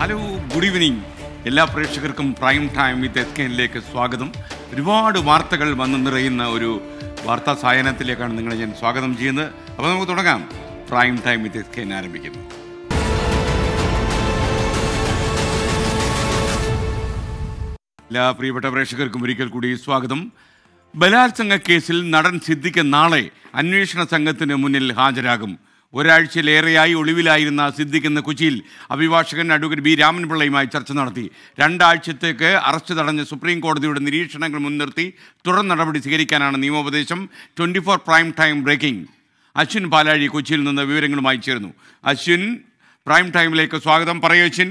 Hello good evening എല്ലാ പ്രേക്ഷകർക്കും prime time with S എല്ലേക്ക് സ്വാഗതം ഒരുപാട് വാർത്തകൾ വന്നു നിറയുന്ന ഒരു വാർത്താ സായനത്തിലേക്കാണ് നിങ്ങളെ ഞാൻ സ്വാഗതം ചെയ്യുന്നത് അപ്പോൾ നമുക്ക് തുടങ്ങാം prime time with S K N ആരംഭിക്കുന്നു എല്ലാ പ്രിയപ്പെട്ട പ്രേക്ഷകർക്കും ഒരിക്കൽ കൂടി സ്വാഗതം ബലാത്സംഗ കേസിൽ നടൻ സിദ്ദിഖ് നാളെ അന്വേഷണ സംഘത്തിന് മുന്നിൽ ഹാജരാകും ഒരാഴ്ചയിലേറെയായി ഒളിവിലായിരുന്ന സിദ്ദിഖ് എന്ന കൊച്ചിയിൽ അഭിഭാഷകൻ അഡ്വക്കേറ്റ് ബി രാമൻപിള്ളയുമായി ചർച്ച നടത്തി രണ്ടാഴ്ചത്തേക്ക് അറസ്റ്റ് തടഞ്ഞ സുപ്രീം കോടതിയുടെ നിരീക്ഷണങ്ങൾ മുൻനിർത്തി തുടർ നടപടി സ്വീകരിക്കാനാണ് നിയമോപദേശം twenty four prime time breaking Ashwin Palazhi കൊച്ചിയിൽ നിന്ന് വിവരങ്ങളുമായി ചേർന്നു അശ്വിൻ പ്രൈം ടൈമിലേക്ക് സ്വാഗതം പറയൂ അശ്വിൻ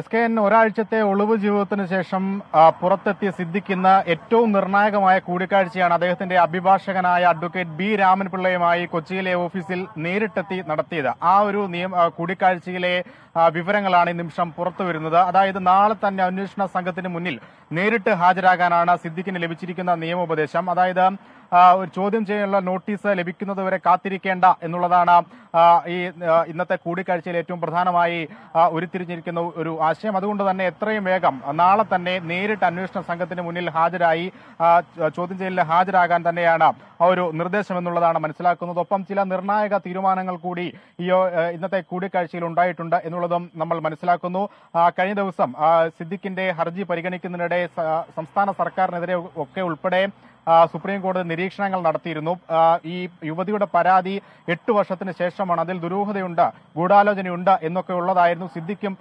എസ് കെ എൻ ഒരാഴ്ചത്തെ ഒളിവ് ജീവിതത്തിന് ശേഷം പുറത്തെത്തിയ സിദ്ദിഖിന്ന് ഏറ്റവും നിർണായകമായ കൂടിക്കാഴ്ചയാണ് അദ്ദേഹത്തിന്റെ അഭിഭാഷകനായ അഡ്വക്കേറ്റ് ബി രാമൻപിള്ളയുമായി കൊച്ചിയിലെ ഓഫീസിൽ നേരിട്ടെത്തി നടത്തിയത് ആ ഒരു നിയമ കൂടിക്കാഴ്ചയിലെ വിവരങ്ങളാണ് ഈ നിമിഷം പുറത്തു വരുന്നത് അതായത് നാളെ തന്നെ അന്വേഷണ സംഘത്തിന് മുന്നിൽ നേരിട്ട് ഹാജരാകാനാണ് സിദ്ദിഖിന് ലഭിച്ചിരിക്കുന്ന നിയമോപദേശം അതായത് ഒരു ചോദ്യം ചെയ്യാനുള്ള നോട്ടീസ് ലഭിക്കുന്നതുവരെ കാത്തിരിക്കേണ്ട എന്നുള്ളതാണ് ഈ ഇന്നത്തെ കൂടിക്കാഴ്ചയിൽ ഏറ്റവും പ്രധാനമായി ഉരുത്തിരിഞ്ഞിരിക്കുന്ന ഒരു ആശയം അതുകൊണ്ട് തന്നെ എത്രയും വേഗം നാളെ തന്നെ നേരിട്ട് അന്വേഷണ സംഘത്തിന് മുന്നിൽ ഹാജരായി ചോദ്യം ചെയ്യലിൽ ഹാജരാകാൻ തന്നെയാണ് ഒരു നിർദ്ദേശം എന്നുള്ളതാണ് മനസ്സിലാക്കുന്നത് ഒപ്പം ചില നിർണായക തീരുമാനങ്ങൾ കൂടി ഈ ഇന്നത്തെ കൂടിക്കാഴ്ചയിൽ ഉണ്ടായിട്ടുണ്ട് എന്നുള്ളതും നമ്മൾ മനസ്സിലാക്കുന്നു കഴിഞ്ഞ ദിവസം സിദ്ദിഖിന്റെ ഹർജി പരിഗണിക്കുന്നതിനിടെ സംസ്ഥാന സർക്കാരിനെതിരെ ഒക്കെ ഉൾപ്പെടെ സുപ്രീം കോടതി നിരീക്ഷണങ്ങൾ നടത്തിയിരുന്നു ഈ യുവതിയുടെ പരാതി എട്ട് വർഷത്തിന് ശേഷമാണ് അതിൽ ദുരൂഹതയുണ്ട് ഗൂഢാലോചനയുണ്ട് എന്നൊക്കെ ഉള്ളതായിരുന്നു സിദ്ദിഖും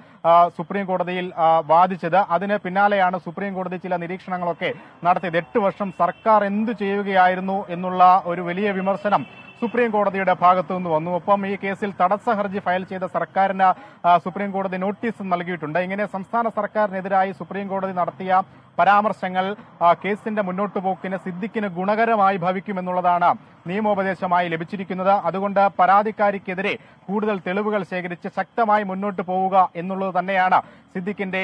സുപ്രീം കോടതിയിൽ വാദിച്ചത് അതിന് പിന്നാലെയാണ് സുപ്രീം കോടതി ചില നിരീക്ഷണങ്ങളൊക്കെ നടത്തിയത് എട്ട് വർഷം സർക്കാർ എന്തു ചെയ്യുകയായിരുന്നു എന്നുള്ള ഒരു വലിയ വിമർശനം സുപ്രീം കോടതിയുടെ ഭാഗത്തു നിന്ന് വന്നു ഒപ്പം ഈ കേസിൽ തടസ്സ ഹർജി ഫയൽ ചെയ്ത സർക്കാരിന് സുപ്രീം കോടതി നോട്ടീസ് നൽകിയിട്ടുണ്ട് ഇങ്ങനെ സംസ്ഥാന സർക്കാരിനെതിരായി സുപ്രീം കോടതി നടത്തിയ പരാമർശങ്ങൾ കേസിന്റെ മുന്നോട്ടു പോക്കിന് സിദ്ദിഖിന് ഗുണകരമായി ഭവിക്കുമെന്നുള്ളതാണ് നിയമോപദേശമായി ലഭിച്ചിരിക്കുന്നത് അതുകൊണ്ട് പരാതിക്കാരിക്കെതിരെ കൂടുതൽ തെളിവുകൾ ശേഖരിച്ച് ശക്തമായി മുന്നോട്ട് പോവുക എന്നുള്ളത് തന്നെയാണ് സിദ്ദിഖിന്റെ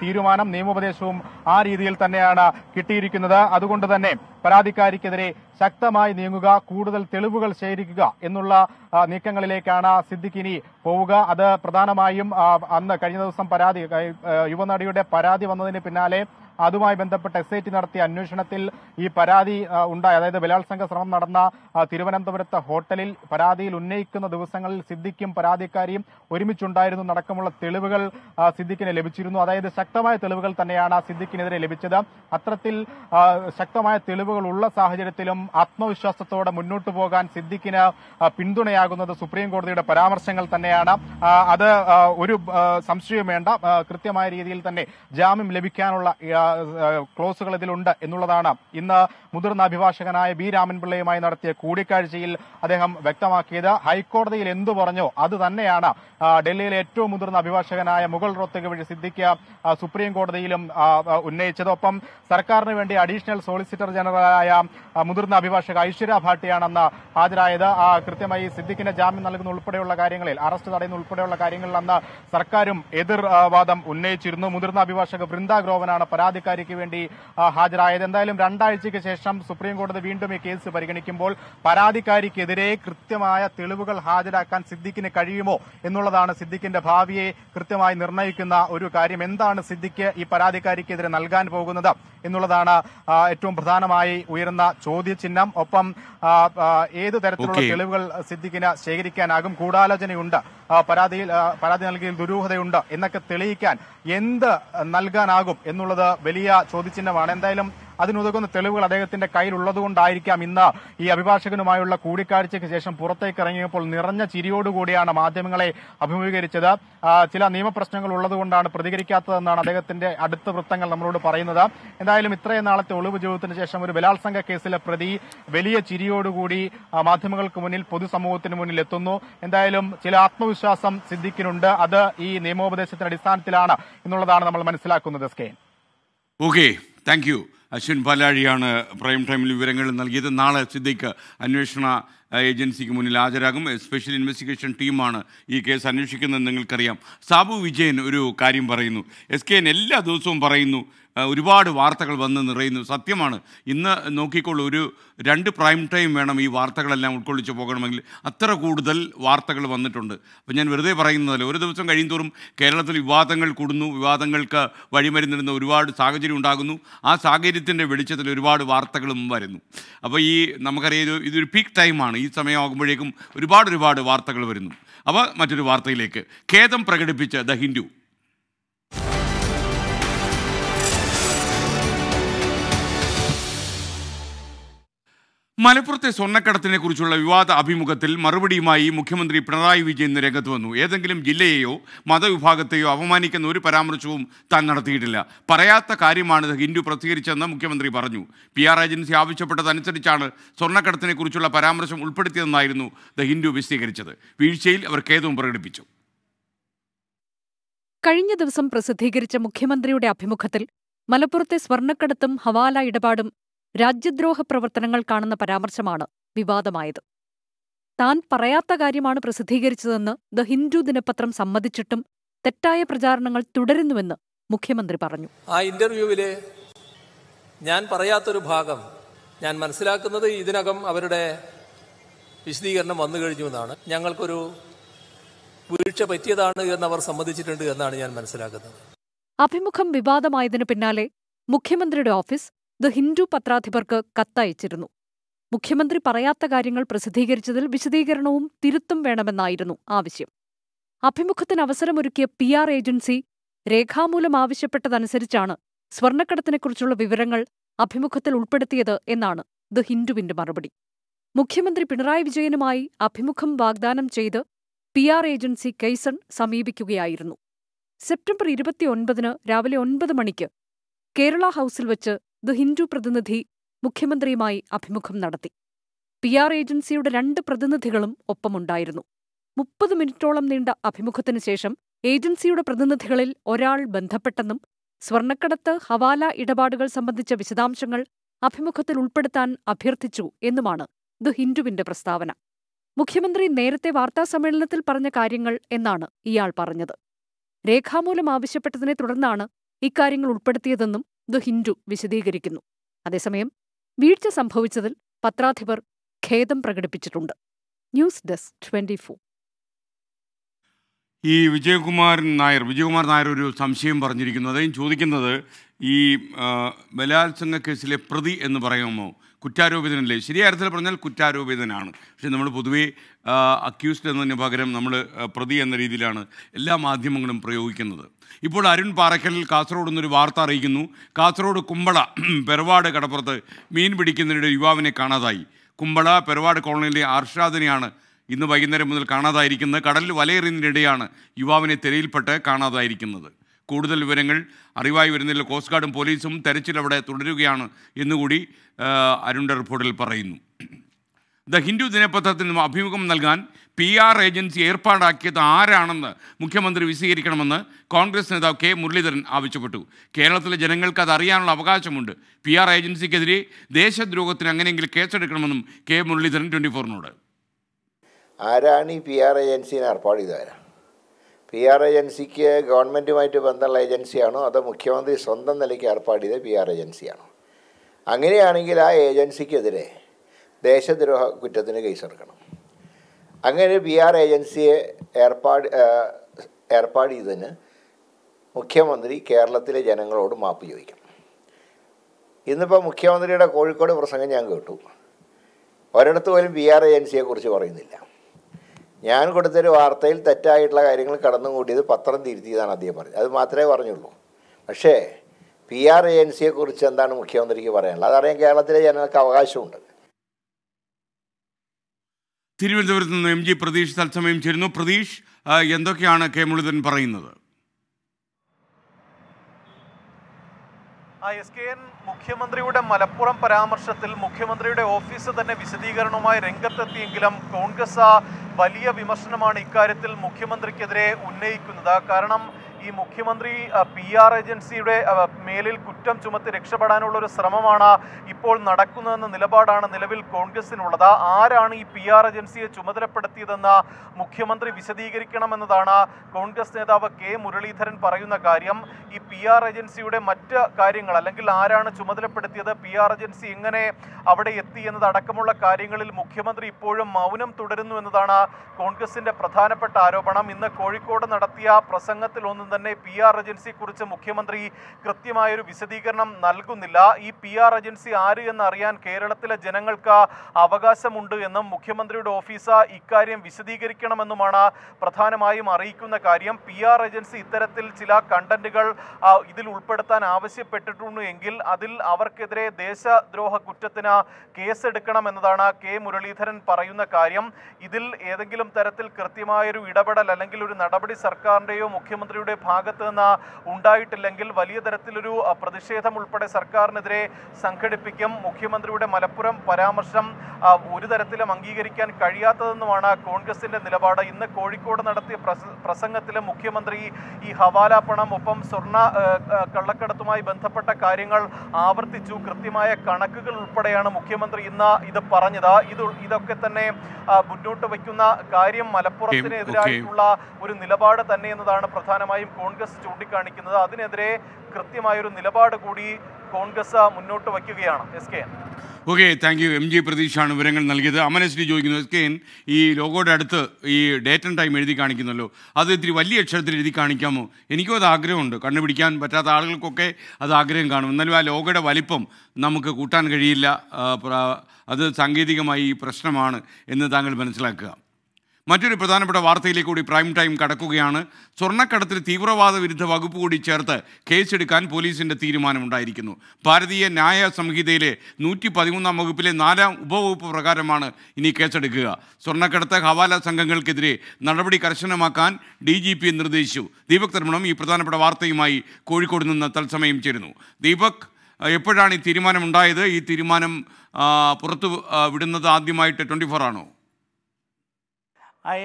തീരുമാനം നിയമോപദേശവും ആ രീതിയിൽ തന്നെയാണ് കിട്ടിയിരിക്കുന്നത് അതുകൊണ്ട് തന്നെ പരാതിക്കാരിക്കെതിരെ ശക്തമായി നീങ്ങുക കൂടുതൽ തെളിവുകൾ ശേഖരിക്കുക എന്നുള്ള നീക്കങ്ങളിലേക്കാണ് സിദ്ദിഖിനി പോവുക അത് പ്രധാനമായും അന്ന് കഴിഞ്ഞ ദിവസം പരാതി യുവനടിയുടെ പരാതി വന്നതിന് പിന്നാലെ അതുമായി ബന്ധപ്പെട്ട് എസ് ഐ ടി നടത്തിയ അന്വേഷണത്തിൽ ഈ പരാതി ഉണ്ടായി അതായത് ബലാത്സംഗ ശ്രമം നടന്ന തിരുവനന്തപുരത്തെ ഹോട്ടലിൽ പരാതിയിൽ ഉന്നയിക്കുന്ന ദിവസങ്ങളിൽ സിദ്ദിഖും പരാതിക്കാരിയും ഒരുമിച്ചുണ്ടായിരുന്നു നടക്കമുള്ള തെളിവുകൾ സിദ്ദിഖിന് ലഭിച്ചിരുന്നു അതായത് ശക്തമായ തെളിവുകൾ തന്നെയാണ് സിദ്ദിഖിനെതിരെ ലഭിച്ചത് അത്തരത്തിൽ ശക്തമായ തെളിവുകൾ ഉള്ള സാഹചര്യത്തിലും ആത്മവിശ്വാസത്തോടെ മുന്നോട്ടു പോകാൻ സിദ്ദിഖിന് പിന്തുണയാകുന്നത് സുപ്രീം കോടതിയുടെ പരാമർശങ്ങൾ തന്നെയാണ് അത് ഒരു സംശയം വേണ്ട കൃത്യമായ രീതിയിൽ തന്നെ ജാമ്യം ലഭിക്കാനുള്ള ക്ലോസുകൾ ഇതിലുണ്ട് എന്നുള്ളതാണ് ഇന്ന് മുതിർന്ന അഭിഭാഷകനായ ബി രാമൻപിള്ളയുമായി നടത്തിയ കൂടിക്കാഴ്ചയിൽ അദ്ദേഹം വ്യക്തമാക്കിയത് ഹൈക്കോടതിയിൽ എന്തു പറഞ്ഞോ അത് തന്നെയാണ് ഡൽഹിയിലെ ഏറ്റവും മുതിർന്ന അഭിഭാഷകനായ മുഗൾ റോത്തക് വഴി സിദ്ധിക്ക സുപ്രീം കോടതിയിലും ഉന്നയിച്ചത് ഒപ്പം സർക്കാരിന് വേണ്ടി അഡീഷണൽ സോളിസിറ്റർ ജനറലായ മുതിർന്ന അഭിഭാഷക ഐശ്വര്യ ഭാട്ടിയാണെന്ന് ഹാജരായത് കൃത്യമായി സിദ്ദിഖിന് ജാമ്യം നൽകുന്ന ഉൾപ്പെടെയുള്ള കാര്യങ്ങളിൽ അറസ്റ്റ് തടയുന്ന ഉൾപ്പെടെയുള്ള കാര്യങ്ങളിൽ അന്ന് സർക്കാരും എതിർവാദം ഉന്നയിച്ചിരുന്നു മുതിർന്ന അഭിഭാഷക വൃന്ദ ഗ്രോവനാണ് പരാതി പരാതിക്കാരിക്ക് വേണ്ടി ഹാജരായത് എന്തായാലും രണ്ടാഴ്ചയ്ക്ക് ശേഷം സുപ്രീം കോടതി വീണ്ടും ഈ കേസ് പരിഗണിക്കുമ്പോൾ പരാതിക്കാരിക്കെതിരെ കൃത്യമായ തെളിവുകൾ ഹാജരാക്കാൻ സിദ്ദിഖിന് കഴിയുമോ എന്നുള്ളതാണ് സിദ്ദിഖിന്റെ ഭാവിയെ കൃത്യമായി നിർണ്ണയിക്കുന്ന ഒരു കാര്യം എന്താണ് സിദ്ദിഖ് ഈ പരാതിക്കാരിക്കെതിരെ നൽകാൻ പോകുന്നത് എന്നുള്ളതാണ് ഏറ്റവും പ്രധാനമായി ഉയർന്ന ചോദ്യചിഹ്നം ഒപ്പം ഏത് തരത്തിലുള്ള തെളിവുകൾ സിദ്ദിഖിന് ശേഖരിക്കാനാകും ഗൂഢാലോചനയുണ്ട് പരാതിയിൽ പരാതി നൽകിയ ദുരൂഹതയുണ്ട് എന്നൊക്കെ തെളിയിക്കാൻ എന്ത് നൽകാനാകും എന്നുള്ളത് വലിയ ചോദ്യചിഹ്നമാണ് എന്തായാലും അതിനുതകുന്ന തെളിവുകൾ അദ്ദേഹത്തിന്റെ കയ്യിലുള്ളതുകൊണ്ടായിരിക്കാം ഇന്ന് ഈ അഭിഭാഷകനുമായുള്ള കൂടിക്കാഴ്ചയ്ക്ക് ശേഷം പുറത്തേക്ക് ഇറങ്ങിയപ്പോൾ നിറഞ്ഞ ചിരിയോടുകൂടിയാണ് മാധ്യമങ്ങളെ അഭിമുഖീകരിച്ചത് ചില നിയമപ്രശ്നങ്ങൾ ഉള്ളതുകൊണ്ടാണ് പ്രതികരിക്കാത്തതെന്നാണ് അദ്ദേഹത്തിന്റെ അടുത്ത വൃത്തങ്ങൾ നമ്മളോട് പറയുന്നത് എന്തായാലും ഇത്രയും നാളത്തെ ഒളിവ് ജീവിതത്തിന് ശേഷം ഒരു ബലാത്സംഗ കേസിലെ പ്രതി വലിയ ചിരിയോടുകൂടി മാധ്യമങ്ങൾക്ക് മുന്നിൽ പൊതുസമൂഹത്തിന് മുന്നിൽ എത്തുന്നു എന്തായാലും ചില ആത്മവിശ്വാസം സിദ്ധിക്കിനുണ്ട് അത് ഈ നിയമോപദേശത്തിന്റെ അടിസ്ഥാനത്തിലാണ് എന്നുള്ളതാണ് നമ്മൾ മനസ്സിലാക്കുന്നത് സ്കെയിൻ Okay, thank you. അശ്വിൻ പാലാഴിയാണ് പ്രൈം ടൈമിൽ വിവരങ്ങൾ നൽകിയത് നാളെ സിദ്ദിഖ് അന്വേഷണ ഏജൻസിക്ക് മുന്നിൽ ഹാജരാകും സ്പെഷ്യൽ ഇൻവെസ്റ്റിഗേഷൻ ടീമാണ് ഈ കേസ് അന്വേഷിക്കുന്നത് നിങ്ങൾക്കറിയാം സാബു വിജയൻ ഒരു കാര്യം പറയുന്നു എസ് കെ എൻ എല്ലാ ദിവസവും പറയുന്നു ഒരുപാട് വാർത്തകൾ വന്ന് നിറയുന്നു സത്യമാണ് ഇന്ന് നോക്കിക്കോളൂ ഒരു രണ്ട് പ്രൈം ടൈം വേണം ഈ വാർത്തകളെല്ലാം ഉൾക്കൊള്ളിച്ച് പോകണമെങ്കിൽ അത്ര കൂടുതൽ വാർത്തകൾ വന്നിട്ടുണ്ട് അപ്പം ഞാൻ വെറുതെ പറയുന്നതല്ല ഒരു ദിവസം കഴിയുന്തോറും കേരളത്തിൽ വിവാദങ്ങൾ കൂടുന്നു വിവാദങ്ങൾക്ക് വഴിമരുന്നിരുന്ന ഒരുപാട് സാഹചര്യം ഉണ്ടാകുന്നു ആ സാഹചര്യം രാജ്യത്തിൻ്റെ വെളിച്ചത്തിൽ ഒരുപാട് വാർത്തകളും വരുന്നു അപ്പോൾ ഈ നമുക്കറിയാം ഇത് ഇതൊരു പീക്ക് ടൈമാണ് ഈ സമയമാകുമ്പോഴേക്കും ഒരുപാട് ഒരുപാട് വാർത്തകൾ വരുന്നു അപ്പോൾ മറ്റൊരു വാർത്തയിലേക്ക് ഖേദം പ്രകടിപ്പിച്ച ദ ഹിന്ദു മലപ്പുറത്തെ സ്വർണ്ണക്കടത്തിനെ കുറിച്ചുള്ള വിവാദ അഭിമുഖത്തിൽ മറുപടിയുമായി മുഖ്യമന്ത്രി പിണറായി വിജയൻ രംഗത്ത് വന്നു ഏതെങ്കിലും ജില്ലയെയോ മതവിഭാഗത്തെയോ അപമാനിക്കുന്ന ഒരു പരാമർശവും താൻ നടത്തിയിട്ടില്ല പറയാത്ത കാര്യമാണ് ഹിന്ദു പ്രസിദ്ധീകരിച്ചെന്ന് മുഖ്യമന്ത്രി പറഞ്ഞു പി ആർ ഏജൻസി ആവശ്യപ്പെട്ടതനുസരിച്ചാണ് സ്വർണ്ണക്കടത്തിനെ കുറിച്ചുള്ള പരാമർശം ഉൾപ്പെടുത്തിയതെന്നായിരുന്നു ദ ഹിന്ദു വിശദീകരിച്ചത് വീഴ്ചയിൽ അവർ ഖേദവും പ്രകടിപ്പിച്ചു കഴിഞ്ഞ ദിവസം പ്രസിദ്ധീകരിച്ച മുഖ്യമന്ത്രിയുടെ അഭിമുഖത്തിൽ മലപ്പുറത്തെ സ്വർണ്ണക്കടത്തും ഹവാല ഇടപാടും രാജ്യദ്രോഹ പ്രവർത്തനങ്ങൾ കാണുന്ന പരാമർശമാണ് വിവാദമായത് താൻ പറയാത്ത കാര്യമാണ് പ്രസിദ്ധീകരിച്ചതെന്ന് ദ ഹിന്ദു ദിനപത്രം സമ്മതിച്ചിട്ടും തെറ്റായ പ്രചാരണങ്ങൾ തുടരുന്നുവെന്ന് മുഖ്യമന്ത്രി പറഞ്ഞു ആ ഇന്റർവ്യൂവിലെ ഞാൻ പറയാത്തൊരു ഭാഗം ഞാൻ മനസ്സിലാക്കുന്നത് ഇതിനകം അവരുടെ വിശദീകരണം വന്നു കഴിഞ്ഞു എന്നാണ് ഞങ്ങൾക്കൊരു വീഴ്ച പറ്റിയതാണ് എന്ന് അവർ സമ്മതിച്ചിട്ടുണ്ട് എന്നാണ് ഞാൻ മനസ്സിലാക്കുന്നത് അഭിമുഖം വിവാദമായതിനു പിന്നാലെ മുഖ്യമന്ത്രിയുടെ ഓഫീസ് ദ ഹിന്ദു പത്രാധിപർക്ക് കത്തയച്ചിരുന്നു മുഖ്യമന്ത്രി പറയാത്ത കാര്യങ്ങൾ പ്രസിദ്ധീകരിച്ചതിൽ വിശദീകരണവും തിരുത്തും വേണമെന്നായിരുന്നു ആവശ്യം അഭിമുഖത്തിന് അവസരമൊരുക്കിയ പി ആർ ഏജൻസി രേഖാമൂലം ആവശ്യപ്പെട്ടതനുസരിച്ചാണ് സ്വർണ്ണക്കടത്തിനെക്കുറിച്ചുള്ള വിവരങ്ങൾ അഭിമുഖത്തിൽ ഉൾപ്പെടുത്തിയത് എന്നാണ് ദ ഹിന്ദുവിന്റെ മറുപടി മുഖ്യമന്ത്രി പിണറായി വിജയനുമായി അഭിമുഖം വാഗ്ദാനം ചെയ്ത് പി ആർ ഏജൻസി കെയ്സൺ സമീപിക്കുകയായിരുന്നു സെപ്റ്റംബർ ഇരുപത്തിയൊൻപതിന് രാവിലെ ഒൻപത് മണിക്ക് കേരള ഹൌസിൽ വച്ച് ദ ഹിന്ദു പ്രതിനിധി മുഖ്യമന്ത്രിയുമായി അഭിമുഖം നടത്തി പി ആർ ഏജൻസിയുടെ രണ്ട് പ്രതിനിധികളും ഒപ്പമുണ്ടായിരുന്നു മുപ്പത് മിനിറ്റോളം നീണ്ട അഭിമുഖത്തിനു ശേഷം ഏജൻസിയുടെ പ്രതിനിധികളിൽ ഒരാൾ ബന്ധപ്പെട്ടെന്നും സ്വർണ്ണക്കടത്ത് ഹവാല ഇടപാടുകൾ സംബന്ധിച്ച വിശദാംശങ്ങൾ അഭിമുഖത്തിൽ ഉൾപ്പെടുത്താൻ അഭ്യർത്ഥിച്ചു എന്നുമാണ് ദ ഹിന്ദുവിന്റെ പ്രസ്താവന മുഖ്യമന്ത്രി നേരത്തെ വാർത്താസമ്മേളനത്തിൽ പറഞ്ഞ കാര്യങ്ങൾ എന്നാണ് ഇയാൾ പറഞ്ഞത് രേഖാമൂലം ആവശ്യപ്പെട്ടതിനെ തുടർന്നാണ് ഇക്കാര്യങ്ങൾ ഉൾപ്പെടുത്തിയതെന്നും ദ ഹിന്ദു വിശദീകരിക്കുന്നു അതേസമയം വീഴ്ച സംഭവിച്ചതിൽ പത്രാധിപർ ഖേദം പ്രകടിപ്പിച്ചിട്ടുണ്ട് ന്യൂസ് ഡെസ്ക് ട്വന്റി ഈ വിജയകുമാരൻ നായർ വിജയകുമാർ നായർ ഒരു സംശയം പറഞ്ഞിരിക്കുന്നു അദ്ദേഹം ചോദിക്കുന്നത് ഈ ബലാത്സംഗ കേസിലെ പ്രതി എന്ന് പറയുമോ കുറ്റാരോപിതനല്ലേ ശരിയായ അർത്ഥത്തിൽ പറഞ്ഞാൽ കുറ്റാരോപിതനാണ് പക്ഷേ നമ്മൾ പൊതുവേ അക്യൂസ്ഡ് എന്നതിന് പകരം നമ്മൾ പ്രതി എന്ന രീതിയിലാണ് എല്ലാ മാധ്യമങ്ങളും പ്രയോഗിക്കുന്നത് ഇപ്പോൾ അരുൺ പാറക്കലിൽ കാസർഗോഡ് നിന്നൊരു വാർത്ത അറിയിക്കുന്നു കാസർഗോഡ് കുമ്പള പെരവാട് കടപ്പുറത്ത് മീൻ പിടിക്കുന്നതിനിടെ യുവാവിനെ കാണാതായി കുമ്പള പെരവാട് കോളനിയിലെ അർഷാദിനെയാണ് ഇന്ന് വൈകുന്നേരം മുതൽ കാണാതായിരിക്കുന്നത് കടലിൽ വലയെറിയുന്നതിനിടെയാണ് യുവാവിനെ തിരയിൽപ്പെട്ട് കാണാതായിരിക്കുന്നത് കൂടുതൽ വിവരങ്ങൾ അറിവായി വരുന്നില്ല കോസ്റ്റ് ഗാർഡും പോലീസും തെരച്ചിൽ അവിടെ തുടരുകയാണ് എന്നുകൂടി അരുണിൻ്റെ റിപ്പോർട്ടിൽ പറയുന്നു ദ ഹിന്ദു ദിനപത്രത്തിന് അഭിമുഖം നൽകാൻ പി ആർ ഏജൻസി ഏർപ്പാടാക്കിയത് ആരാണെന്ന് മുഖ്യമന്ത്രി വിശദീകരിക്കണമെന്ന് കോൺഗ്രസ് നേതാവ് കെ മുരളീധരൻ ആവശ്യപ്പെട്ടു കേരളത്തിലെ ജനങ്ങൾക്ക് അത് അറിയാനുള്ള അവകാശമുണ്ട് പി ആർ ഏജൻസിക്കെതിരെ ദേശദ്രോഹത്തിന് അങ്ങനെയെങ്കിലും കേസെടുക്കണമെന്നും കെ മുരളീധരൻ ട്വൻറ്റി ഫോറിനോട് ആരാണ് ഈ പി ആർ ഏജൻസിനെ ഏർപ്പാട് ചെയ്തവരാണ് പി ആർ ഏജൻസിക്ക് ഗവൺമെൻറ്റുമായിട്ട് ബന്ധമുള്ള ഏജൻസിയാണോ അതോ മുഖ്യമന്ത്രി സ്വന്തം നിലയ്ക്ക് ഏർപ്പാട് ചെയ്ത പി ആർ ഏജൻസിയാണോ അങ്ങനെയാണെങ്കിൽ ആ ഏജൻസിക്കെതിരെ ദേശദ്രോഹ കുറ്റത്തിന് കേസെടുക്കണം അങ്ങനെ പി ആർ ഏജൻസിയെ ഏർപ്പാട് ഏർപ്പാട് ചെയ്തതിന് മുഖ്യമന്ത്രി കേരളത്തിലെ ജനങ്ങളോട് മാപ്പ് ചോദിക്കും ഇന്നിപ്പോൾ മുഖ്യമന്ത്രിയുടെ കോഴിക്കോട് പ്രസംഗം ഞാൻ കേട്ടു ഒരിടത്ത് പോലും പി ആർ ഏജൻസിയെക്കുറിച്ച് പറയുന്നില്ല ഞാൻ കൊടുത്തൊരു വാർത്തയിൽ തെറ്റായിട്ടുള്ള കാര്യങ്ങൾ കടന്നുകൂടിയത് പത്രം തിരുത്തിയതാണ് അദ്ദേഹം പറഞ്ഞത് അത് മാത്രമേ പറഞ്ഞുള്ളൂ പക്ഷേ പി ആർ ഏജൻസിയെക്കുറിച്ച് എന്താണ് മുഖ്യമന്ത്രിക്ക് പറയാനുള്ളത് അതറിയാൻ കേരളത്തിലെ ജനങ്ങൾക്ക് അവകാശമുണ്ട് തിരുവനന്തപുരത്ത് നിന്ന് എം ജി പ്രതീഷ് തത്സമയം ചേരുന്നു പ്രതീഷ് എന്തൊക്കെയാണ് കെ മുരളീധരൻ പറയുന്നത് ആ എസ് കെ എൻ മുഖ്യമന്ത്രിയുടെ മലപ്പുറം പരാമർശത്തിൽ മുഖ്യമന്ത്രിയുടെ ഓഫീസ് തന്നെ വിശദീകരണവുമായി രംഗത്തെത്തിയെങ്കിലും കോൺഗ്രസ് വലിയ വിമർശനമാണ് ഇക്കാര്യത്തിൽ മുഖ്യമന്ത്രിക്കെതിരെ ഉന്നയിക്കുന്നത് കാരണം ഈ മുഖ്യമന്ത്രി പി ആർ ഏജൻസിയുടെ മേലിൽ കുറ്റം ചുമത്തി രക്ഷപ്പെടാനുള്ള ഒരു ശ്രമമാണ് ഇപ്പോൾ നടക്കുന്നതെന്ന നിലപാടാണ് നിലവിൽ കോൺഗ്രസിനുള്ളത് ആരാണ് ഈ പി ആർ ഏജൻസിയെ ചുമതലപ്പെടുത്തിയതെന്ന് മുഖ്യമന്ത്രി വിശദീകരിക്കണമെന്നതാണ് കോൺഗ്രസ് നേതാവ് കെ മുരളീധരൻ പറയുന്ന കാര്യം ഈ പി ആർ ഏജൻസിയുടെ മറ്റ് കാര്യങ്ങൾ അല്ലെങ്കിൽ ആരാണ് ചുമതലപ്പെടുത്തിയത് പി ആർ ഏജൻസി എങ്ങനെ അവിടെ എത്തി എന്നതടക്കമുള്ള കാര്യങ്ങളിൽ മുഖ്യമന്ത്രി ഇപ്പോഴും മൗനം തുടരുന്നു എന്നതാണ് കോൺഗ്രസിന്റെ പ്രധാനപ്പെട്ട ആരോപണം ഇന്ന് കോഴിക്കോട് നടത്തിയ പ്രസംഗത്തിൽ ഒന്ന് തന്നെ പി ആർ ഏജൻസിയെക്കുറിച്ച് മുഖ്യമന്ത്രി കൃത്യമായൊരു വിശദീകരണം നൽകുന്നില്ല ഈ പി ആർ ഏജൻസി ആര് എന്ന് അറിയാൻ കേരളത്തിലെ ജനങ്ങൾക്ക് അവകാശമുണ്ട് എന്നും മുഖ്യമന്ത്രിയുടെ ഓഫീസ് ഇക്കാര്യം വിശദീകരിക്കണമെന്നുമാണ് പ്രധാനമായും അറിയിക്കുന്ന കാര്യം പി ആർ ഏജൻസി ഇത്തരത്തിൽ ചില കണ്ടന്റുകൾ ഇതിൽ ഉൾപ്പെടുത്താൻ ആവശ്യപ്പെട്ടിട്ടുണ്ട് എങ്കിൽ അതിൽ അവർക്കെതിരെ ദേശദ്രോഹ കുറ്റത്തിന് കേസെടുക്കണം എന്നതാണ് കെ മുരളീധരൻ പറയുന്ന കാര്യം ഇതിൽ ഏതെങ്കിലും തരത്തിൽ കൃത്യമായൊരു ഇടപെടൽ അല്ലെങ്കിൽ ഒരു നടപടി സർക്കാരിൻ്റെയോ മുഖ്യമന്ത്രിയുടെ ഭാഗത്ത് നിന്ന് ഉണ്ടായിട്ടില്ലെങ്കിൽ വലിയ തരത്തിലൊരു പ്രതിഷേധം ഉൾപ്പെടെ സർക്കാരിനെതിരെ സംഘടിപ്പിക്കും മുഖ്യമന്ത്രിയുടെ മലപ്പുറം പരാമർശം ഒരു തരത്തിലും അംഗീകരിക്കാൻ കഴിയാത്തതെന്നുമാണ് കോൺഗ്രസിന്റെ നിലപാട് ഇന്ന് കോഴിക്കോട് നടത്തിയ പ്രസംഗത്തിൽ മുഖ്യമന്ത്രി ഈ ഹവാല പണം ഒപ്പം സ്വർണ്ണ കള്ളക്കടത്തുമായി ബന്ധപ്പെട്ട കാര്യങ്ങൾ ആവർത്തിച്ചു കൃത്യമായ കണക്കുകൾ ഉൾപ്പെടെയാണ് മുഖ്യമന്ത്രി ഇന്ന് ഇത് പറഞ്ഞത് ഇത് ഇതൊക്കെ തന്നെ മുന്നോട്ട് വയ്ക്കുന്ന കാര്യം മലപ്പുറത്തിനെതിരായിട്ടുള്ള ഒരു നിലപാട് തന്നെ എന്നതാണ് പ്രധാനമായും കോൺഗ്രസ് ചൂണ്ടിക്കാണിക്കുന്നത് അതിനെതിരെ കൃത്യമായൊരു നിലപാട് കൂടി കോൺഗ്രസ് മുന്നോട്ട് വയ്ക്കുകയാണ് S K N okay thank you M G പ്രതീക്ഷാണ് വിവരങ്ങൾ നൽകിയത് അമനശ്രീ ചോദിക്കുന്നു എസ് കെ എൻ ഈ ലോഗോയുടെ അടുത്ത് ഈ ഡേറ്റ് ആൻഡ് ടൈം എഴുതി കാണിക്കുന്നല്ലോ അത് ഇത്തിരി വലിയ അക്ഷരത്തിൽ എഴുതി കാണിക്കാമോ എനിക്കും അത് ആഗ്രഹമുണ്ട് കണ്ടുപിടിക്കാൻ പറ്റാത്ത ആളുകൾക്കൊക്കെ അത് ആഗ്രഹം കാണും എന്നാലും ആ ലോഗോയുടെ വലിപ്പം നമുക്ക് കൂട്ടാൻ കഴിയില്ല അത് സാങ്കേതികമായി പ്രശ്നമാണ് എന്ന് താങ്കൾ മനസ്സിലാക്കുക മറ്റൊരു പ്രധാനപ്പെട്ട വാർത്തയിലേക്ക് കൂടി പ്രൈം ടൈം കടക്കുകയാണ് സ്വർണ്ണക്കടത്തിൽ തീവ്രവാദ വിരുദ്ധ വകുപ്പ് കൂടി ചേർത്ത് കേസെടുക്കാൻ പോലീസിൻ്റെ തീരുമാനമുണ്ടായിരിക്കുന്നു ഭാരതീയ ന്യായ സംഹിതയിലെ നൂറ്റി പതിമൂന്നാം വകുപ്പിലെ നാലാം ഉപവകുപ്പ് പ്രകാരമാണ് ഇനി കേസെടുക്കുക സ്വർണ്ണക്കടത്ത് ഹവാല സംഘങ്ങൾക്കെതിരെ നടപടി കർശനമാക്കാൻ ഡി ജി പി നിർദ്ദേശിച്ചു ദീപക് തർമ്മണം ഈ പ്രധാനപ്പെട്ട വാർത്തയുമായി കോഴിക്കോട് നിന്ന് തത്സമയം ചേരുന്നു ദീപക് എപ്പോഴാണ് ഈ തീരുമാനമുണ്ടായത് ഈ തീരുമാനം പുറത്തു വിടുന്നത് ആദ്യമായിട്ട് ട്വൻറ്റി ഫോർ ആണോ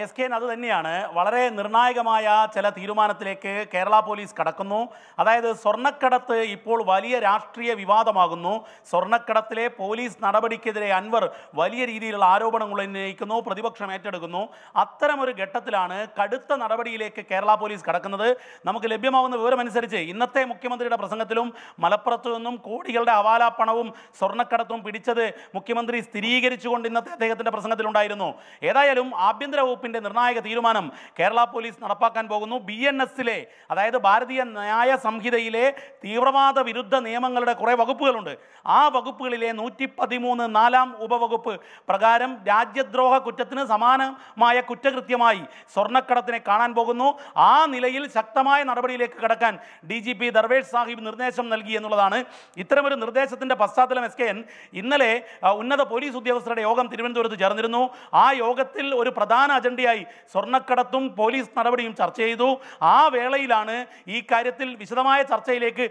എസ് കെ അത് തന്നെയാണ് വളരെ നിർണായകമായ ചില തീരുമാനത്തിലേക്ക് കേരള പോലീസ് കടക്കുന്നു അതായത് സ്വർണ്ണക്കടത്ത് ഇപ്പോൾ വലിയ രാഷ്ട്രീയ വിവാദമാകുന്നു സ്വർണ്ണക്കടത്തിലെ പോലീസ് നടപടിക്കെതിരെ അൻവർ വലിയ രീതിയിലുള്ള ആരോപണങ്ങൾ ഉന്നയിക്കുന്നു പ്രതിപക്ഷം ഏറ്റെടുക്കുന്നു അത്തരമൊരു ഘട്ടത്തിലാണ് കടുത്ത നടപടിയിലേക്ക് കേരള പോലീസ് കടക്കുന്നത് നമുക്ക് ലഭ്യമാവുന്ന വിവരമനുസരിച്ച് ഇന്നത്തെ മുഖ്യമന്ത്രിയുടെ പ്രസംഗത്തിലും മലപ്പുറത്തു നിന്നും കോടികളുടെ അവാലാപ്പണവും സ്വർണ്ണക്കടത്തും പിടിച്ചത് മുഖ്യമന്ത്രി സ്ഥിരീകരിച്ചുകൊണ്ട് ഇന്നത്തെ അദ്ദേഹത്തിൻ്റെ പ്രസംഗത്തിലുണ്ടായിരുന്നു ഏതായാലും ആഭ്യന്തര വകുപ്പിൻ്റെ നിർണായക തീരുമാനം കേരള പോലീസ് നടപ്പാക്കാൻ പോകുന്നു ബി എൻ എസിലെ അതായത് ഭാരതീയ ന്യായ സംഹിതയിലെ തീവ്രവാദ വിരുദ്ധ നിയമങ്ങളുടെ കുറേ വകുപ്പുകളുണ്ട് ആ വകുപ്പുകളിലെ നൂറ്റി പതിമൂന്ന് നാലാം ഉപവകുപ്പ് പ്രകാരം രാജ്യദ്രോഹ കുറ്റത്തിന് സമാനമായ കുറ്റകൃത്യമായി സ്വർണ്ണക്കടത്തിനെ കാണാൻ പോകുന്നു ആ നിലയിൽ ശക്തമായ നടപടിയിലേക്ക് കടക്കാൻ D G P Darvesh Sahib നിർദ്ദേശം നൽകി എന്നുള്ളതാണ് ഇത്തരമൊരു നിർദ്ദേശത്തിൻ്റെ പശ്ചാത്തലം എസ് കെ എൻ ഇന്നലെ ഉന്നത പോലീസ് ഉദ്യോഗസ്ഥരുടെ യോഗം തിരുവനന്തപുരത്ത് ചേർന്നിരുന്നു ആ യോഗത്തിൽ ഒരു പ്രധാന അജണ്ടയായി സ്വർണ്ണക്കടത്തും പോലീസ് നടപടിയും ചർച്ച ചെയ്തു ആ വേളയിലാണ് ഈ കാര്യത്തിൽ വിശദമായ ചർച്ചയിലേക്ക്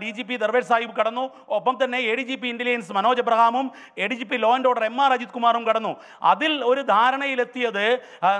D G P Darvesh Sahib കടന്നു ഒപ്പം തന്നെ A D G P intelligence Manoj എബ്രഹാമും A D G P law and order M R Ajith കുമാറും കടന്നു അതിൽ ഒരു ധാരണയിലെത്തിയത്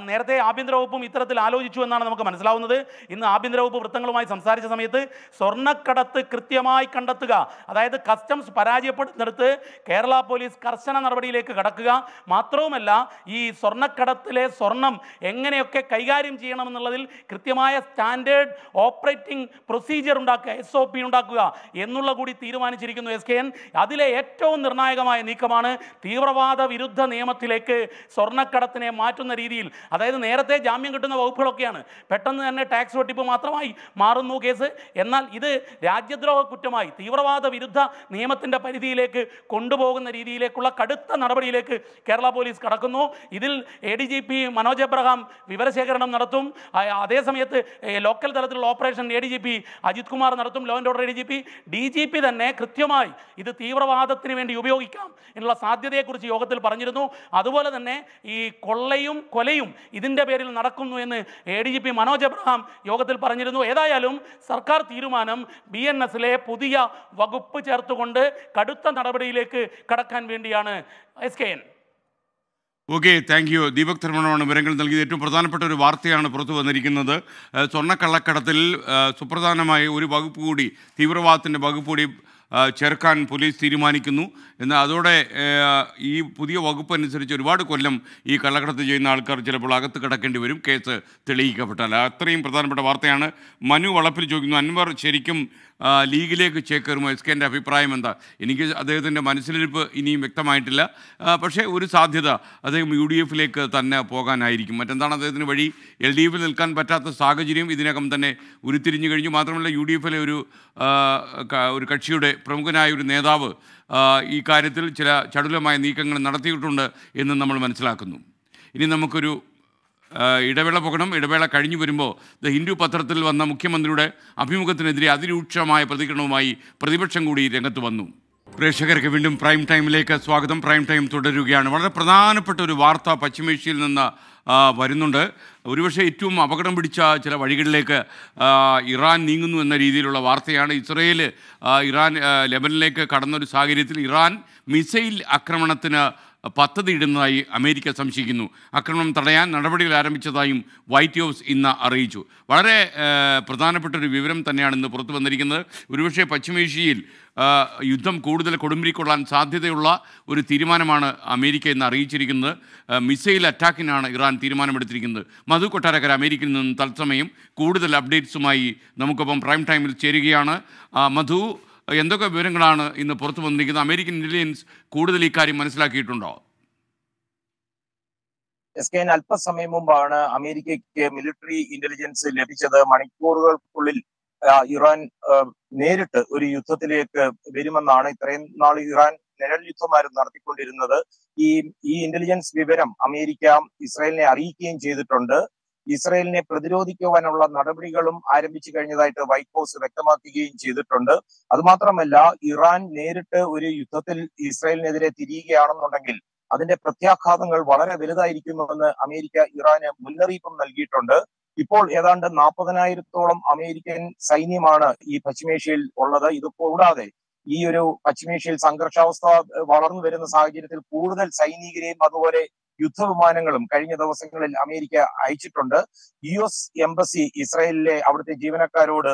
നേരത്തെ ആഭ്യന്തര വകുപ്പും ഇത്തരത്തിൽ ആലോചിച്ചു എന്നാണ് നമുക്ക് മനസ്സിലാവുന്നത് ഇന്ന് ആഭ്യന്തര വകുപ്പ് വൃത്തങ്ങളുമായി സംസാരിച്ച സമയത്ത് സ്വർണ്ണക്കടത്ത് കൃത്യമായി കണ്ടെത്തുക അതായത് കസ്റ്റംസ് പരാജയപ്പെടുത്തിനടുത്ത് കേരള പോലീസ് കർശന നടപടിയിലേക്ക് കടക്കുക മാത്രവുമല്ല ഈ സ്വർണ്ണക്കടത്തിലെ സ്വർ സ്വർണം എങ്ങനെയൊക്കെ കൈകാര്യം ചെയ്യണമെന്നുള്ളതിൽ കൃത്യമായ സ്റ്റാൻഡേർഡ് ഓപ്പറേറ്റിംഗ് പ്രൊസീജിയർ ഉണ്ടാക്കുക എസ് ഒ പി ഉണ്ടാക്കുക എന്നുള്ള കൂടി തീരുമാനിച്ചിരിക്കുന്നു എസ് കെ എൻ അതിലെ ഏറ്റവും നിർണായകമായ നീക്കമാണ് തീവ്രവാദ വിരുദ്ധ നിയമത്തിലേക്ക് സ്വർണ്ണക്കടത്തിനെ മാറ്റുന്ന രീതിയിൽ അതായത് നേരത്തെ ജാമ്യം കിട്ടുന്ന വകുപ്പുകളൊക്കെയാണ് പെട്ടെന്ന് തന്നെ ടാക്സ് വെട്ടിപ്പ് മാത്രമായി മാറുന്നു കേസ് എന്നാൽ ഇത് രാജ്യദ്രോഹ കുറ്റമായി തീവ്രവാദ വിരുദ്ധ നിയമത്തിൻ്റെ പരിധിയിലേക്ക് കൊണ്ടുപോകുന്ന രീതിയിലേക്കുള്ള കടുത്ത നടപടിയിലേക്ക് കേരള പോലീസ് കടക്കുന്നു ഇതിൽ A D G P Manoj Abraham വിവരശേഖരണം നടത്തും അതേ സമയത്ത് ലോക്കൽ തലത്തിലുള്ള operation A D G P Ajith Kumar നടത്തും law and order A D G P D G P തന്നെ കൃത്യമായി ഇത് തീവ്രവാദത്തിന് വേണ്ടി ഉപയോഗിക്കാം എന്നുള്ള സാധ്യതയെക്കുറിച്ച് യോഗത്തിൽ പറഞ്ഞിരുന്നു അതുപോലെ തന്നെ ഈ കൊള്ളയും കൊലയും ഇതിൻ്റെ പേരിൽ നടക്കുന്നു എന്ന് A D G P Manoj Abraham യോഗത്തിൽ പറഞ്ഞിരുന്നു ഏതായാലും സർക്കാർ തീരുമാനം ബി എൻ എസിലെ പുതിയ വകുപ്പ് ചേർത്തുകൊണ്ട് കടുത്ത നടപടിയിലേക്ക് കടക്കാൻ വേണ്ടിയാണ് S K N okay thank you Deepak ധർമ്മണമാണ് വിവരങ്ങൾ നൽകിയത് ഏറ്റവും പ്രധാനപ്പെട്ട ഒരു വാർത്തയാണ് പുറത്തു വന്നിരിക്കുന്നത് സ്വർണ്ണക്കള്ളക്കടത്തിൽ സുപ്രധാനമായ ഒരു വകുപ്പ് കൂടി തീവ്രവാദത്തിൻ്റെ വകുപ്പ് കൂടി ചേർക്കാൻ പോലീസ് തീരുമാനിക്കുന്നു എന്നാൽ അതോടെ ഈ പുതിയ വകുപ്പ് അനുസരിച്ച് ഒരുപാട് കൊല്ലം ഈ കള്ളക്കടത്ത് ചെയ്യുന്ന ആൾക്കാർ ചിലപ്പോൾ അകത്ത് കിടക്കേണ്ടി വരും കേസ് തെളിയിക്കപ്പെട്ടാൽ അത്രയും പ്രധാനപ്പെട്ട വാർത്തയാണ് മനു വളപ്പിൽ ചോദിക്കുന്നു അൻവർ ശരിക്കും ലീഗിലേക്ക് ചേക്കേറുമോ എസ് കെൻ്റെ അഭിപ്രായം എന്താ എനിക്ക് അദ്ദേഹത്തിൻ്റെ മനസ്സിലിരിപ്പ് ഇനിയും വ്യക്തമായിട്ടില്ല പക്ഷേ ഒരു സാധ്യത അദ്ദേഹം യു ഡി എഫിലേക്ക് തന്നെ പോകാനായിരിക്കും മറ്റെന്താണ് അദ്ദേഹത്തിന് വഴി എൽ ഡി എഫിൽ നിൽക്കാൻ പറ്റാത്ത സാഹചര്യം ഇതിനകം തന്നെ ഉരുത്തിരിഞ്ഞു കഴിഞ്ഞു മാത്രമല്ല യു ഡി എഫിലെ ഒരു ഒരു കക്ഷിയുടെ പ്രമുഖനായ ഒരു നേതാവ് ഈ കാര്യത്തിൽ ചില ചടുലമായ നീക്കങ്ങൾ നടത്തിയിട്ടുണ്ട് എന്ന് നമ്മൾ മനസ്സിലാക്കുന്നു ഇനി നമുക്കൊരു ഇടവേള പോകണം ഇടവേള കഴിഞ്ഞു വരുമ്പോൾ ദ ഹിന്ദു പത്രത്തിൽ വന്ന മുഖ്യമന്ത്രിയുടെ അഭിമുഖത്തിനെതിരെ അതിരൂക്ഷമായ പ്രതികരണവുമായി പ്രതിപക്ഷം കൂടി രംഗത്ത് വന്നു പ്രേക്ഷകർക്ക് വീണ്ടും പ്രൈം ടൈമിലേക്ക് സ്വാഗതം പ്രൈം ടൈം തുടരുകയാണ് വളരെ പ്രധാനപ്പെട്ട ഒരു വാർത്ത പശ്ചിമേഷ്യയിൽ നിന്ന് വരുന്നുണ്ട് ഒരുപക്ഷെ ഏറ്റവും അപകടം പിടിച്ച ചില വഴികളിലേക്ക് ഇറാൻ നീങ്ങുന്നു എന്ന രീതിയിലുള്ള വാർത്തയാണ് ഇസ്രയേൽ ഇറാൻ ലെബനിലേക്ക് കടന്നൊരു സാഹചര്യത്തിൽ ഇറാൻ മിസൈൽ ആക്രമണത്തിന് പദ്ധതിയിടുന്നതായി അമേരിക്ക സംശയിക്കുന്നു ആക്രമണം തടയാൻ നടപടികൾ ആരംഭിച്ചതായും വൈറ്റ് ഹൗസ് ഇന്ന് അറിയിച്ചു വളരെ പ്രധാനപ്പെട്ട ഒരു വിവരം തന്നെയാണ് ഇന്ന് പുറത്തു വന്നിരിക്കുന്നത് ഒരുപക്ഷെ പശ്ചിമേഷ്യയിൽ യുദ്ധം കൂടുതൽ കൊടുമ്പിരിക്കൊള്ളാൻ സാധ്യതയുള്ള ഒരു തീരുമാനമാണ് അമേരിക്ക ഇന്ന് അറിയിച്ചിരിക്കുന്നത് മിസൈൽ അറ്റാക്കിനാണ് ഇറാൻ തീരുമാനമെടുത്തിരിക്കുന്നത് മധു കൊട്ടാരക്കര അമേരിക്കയിൽ നിന്നും തത്സമയം കൂടുതൽ അപ്ഡേറ്റ്സുമായി നമുക്കൊപ്പം പ്രൈം ടൈമിൽ ചേരുകയാണ് മധു എന്തൊക്കെ വിവരങ്ങളാണ് ഇന്ന് പുറത്തു വന്നിരിക്കുന്നത് അമേരിക്കൻ ഇന്റലിജൻസ് കൂടുതൽ ഈ കാര്യം മനസ്സിലാക്കിയിട്ടുണ്ടോ എസ് കെ അല്പസമയം മുമ്പാണ് അമേരിക്കയ്ക്ക് മിലിറ്ററി ഇന്റലിജൻസ് ലഭിച്ചത് മണിക്കൂറുകൾക്കുള്ളിൽ ഇറാൻ നേരിട്ട് ഒരു യുദ്ധത്തിലേക്ക് വരുമെന്നാണ് ഇത്രയും നാൾ ഇറാൻ നിഴൽ യുദ്ധമായിരുന്നു നടത്തിക്കൊണ്ടിരുന്നത് ഈ ഈ ഇന്റലിജൻസ് വിവരം അമേരിക്ക ഇസ്രായേലിനെ അറിയിക്കുകയും ചെയ്തിട്ടുണ്ട് ഇസ്രയേലിനെ പ്രതിരോധിക്കുവാനുള്ള നടപടികളും ആരംഭിച്ചു കഴിഞ്ഞതായിട്ട് വൈറ്റ് ഹൗസ് വ്യക്തമാക്കുകയും ചെയ്തിട്ടുണ്ട് അതുമാത്രമല്ല ഇറാൻ നേരിട്ട് ഒരു യുദ്ധത്തിൽ ഇസ്രയേലിനെതിരെ തിരിയുകയാണെന്നുണ്ടെങ്കിൽ അതിന്റെ പ്രത്യാഘാതങ്ങൾ വളരെ വലുതായിരിക്കുമെന്ന് അമേരിക്ക ഇറാന് മുന്നറിയിപ്പും നൽകിയിട്ടുണ്ട് ഇപ്പോൾ ഏതാണ്ട് നാൽപ്പതിനായിരത്തോളം അമേരിക്കൻ സൈന്യമാണ് ഈ പശ്ചിമേഷ്യയിൽ ഉള്ളത് ഇത് കൂടാതെ ഈ ഒരു പശ്ചിമേഷ്യയിൽ സംഘർഷാവസ്ഥ വളർന്നു വരുന്ന സാഹചര്യത്തിൽ കൂടുതൽ സൈനികരെയും അതുപോലെ യുദ്ധവിമാനങ്ങളും കഴിഞ്ഞ ദിവസങ്ങളിൽ അമേരിക്ക അയച്ചിട്ടുണ്ട് യു എസ് എംബസി ഇസ്രയേലിലെ അവിടുത്തെ ജീവനക്കാരോട്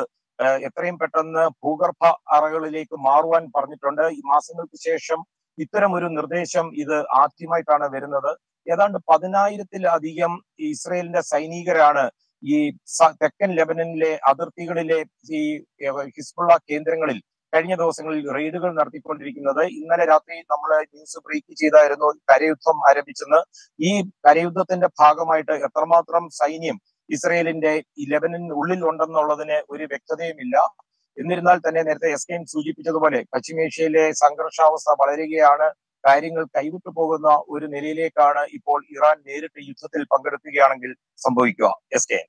എത്രയും പെട്ടെന്ന് ഭൂഗർഭ അറകളിലേക്ക് മാറുവാൻ പറഞ്ഞിട്ടുണ്ട് ഈ മാസങ്ങൾക്ക് ശേഷം ഇത്തരം ഒരു നിർദ്ദേശം ഇത് ആദ്യമായിട്ടാണ് വരുന്നത് ഏതാണ്ട് പതിനായിരത്തിലധികം ഇസ്രയേലിന്റെ സൈനികരാണ് ഈ തെക്കൻ ലെബനനിലെ അതിർത്തികളിലെ ഈ ഹിസ്ബുള്ള കേന്ദ്രങ്ങളിൽ കഴിഞ്ഞ ദിവസങ്ങളിൽ റെയ്ഡുകൾ നടത്തിക്കൊണ്ടിരിക്കുന്നത് ഇന്നലെ രാത്രി നമ്മൾ ന്യൂസ് ബ്രേക്ക് ചെയ്തായിരുന്നു കരയുദ്ധം ആരംഭിച്ചെന്ന് ഈ കരയുദ്ധത്തിന്റെ ഭാഗമായിട്ട് എത്രമാത്രം സൈന്യം ഇസ്രയേലിന്റെ ലെബനിൻ ഉള്ളിൽ ഉണ്ടെന്നുള്ളതിന് ഒരു വ്യക്തതയുമില്ല എന്നിരുന്നാൽ തന്നെ നേരത്തെ എസ് എം സൂചിപ്പിച്ചതുപോലെ പശ്ചിമേഷ്യയിലെ സംഘർഷാവസ്ഥ വളരുകയാണ് കാര്യങ്ങൾ കൈവിട്ടു പോകുന്ന ഒരു നിലയിലേക്കാണ് ഇപ്പോൾ ഇറാൻ നേരിട്ട് യുദ്ധത്തിൽ പങ്കെടുക്കുകയാണെങ്കിൽ സംഭവിക്കുക S K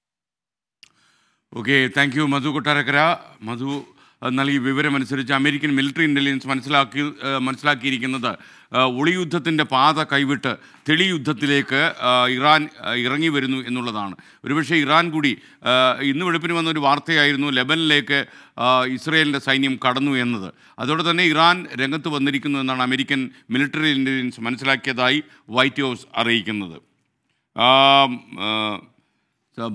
okay thank you Madhu Kottarakkara Madhu നൽകിയ വിവരമനുസരിച്ച് അമേരിക്കൻ മിലിറ്ററി ഇൻ്റലിജൻസ് മനസ്സിലാക്കി മനസ്സിലാക്കിയിരിക്കുന്നത് ഒളിയുദ്ധത്തിൻ്റെ പാത കൈവിട്ട് തെളിയുദ്ധത്തിലേക്ക് ഇറാൻ ഇറങ്ങി വരുന്നു എന്നുള്ളതാണ് ഒരുപക്ഷെ ഇറാൻ കൂടി ഇന്ന് വെളുപ്പിന് വന്ന ഒരു വാർത്തയായിരുന്നു ലെബനിലേക്ക് ഇസ്രയേലിൻ്റെ സൈന്യം കടന്നു എന്നത് അതോടെ തന്നെ ഇറാൻ രംഗത്ത് വന്നിരിക്കുന്നു എന്നാണ് അമേരിക്കൻ മിലിറ്ററി ഇൻ്റലിജൻസ് മനസ്സിലാക്കിയതായി വൈറ്റ് ഹൗസ് അറിയിക്കുന്നത്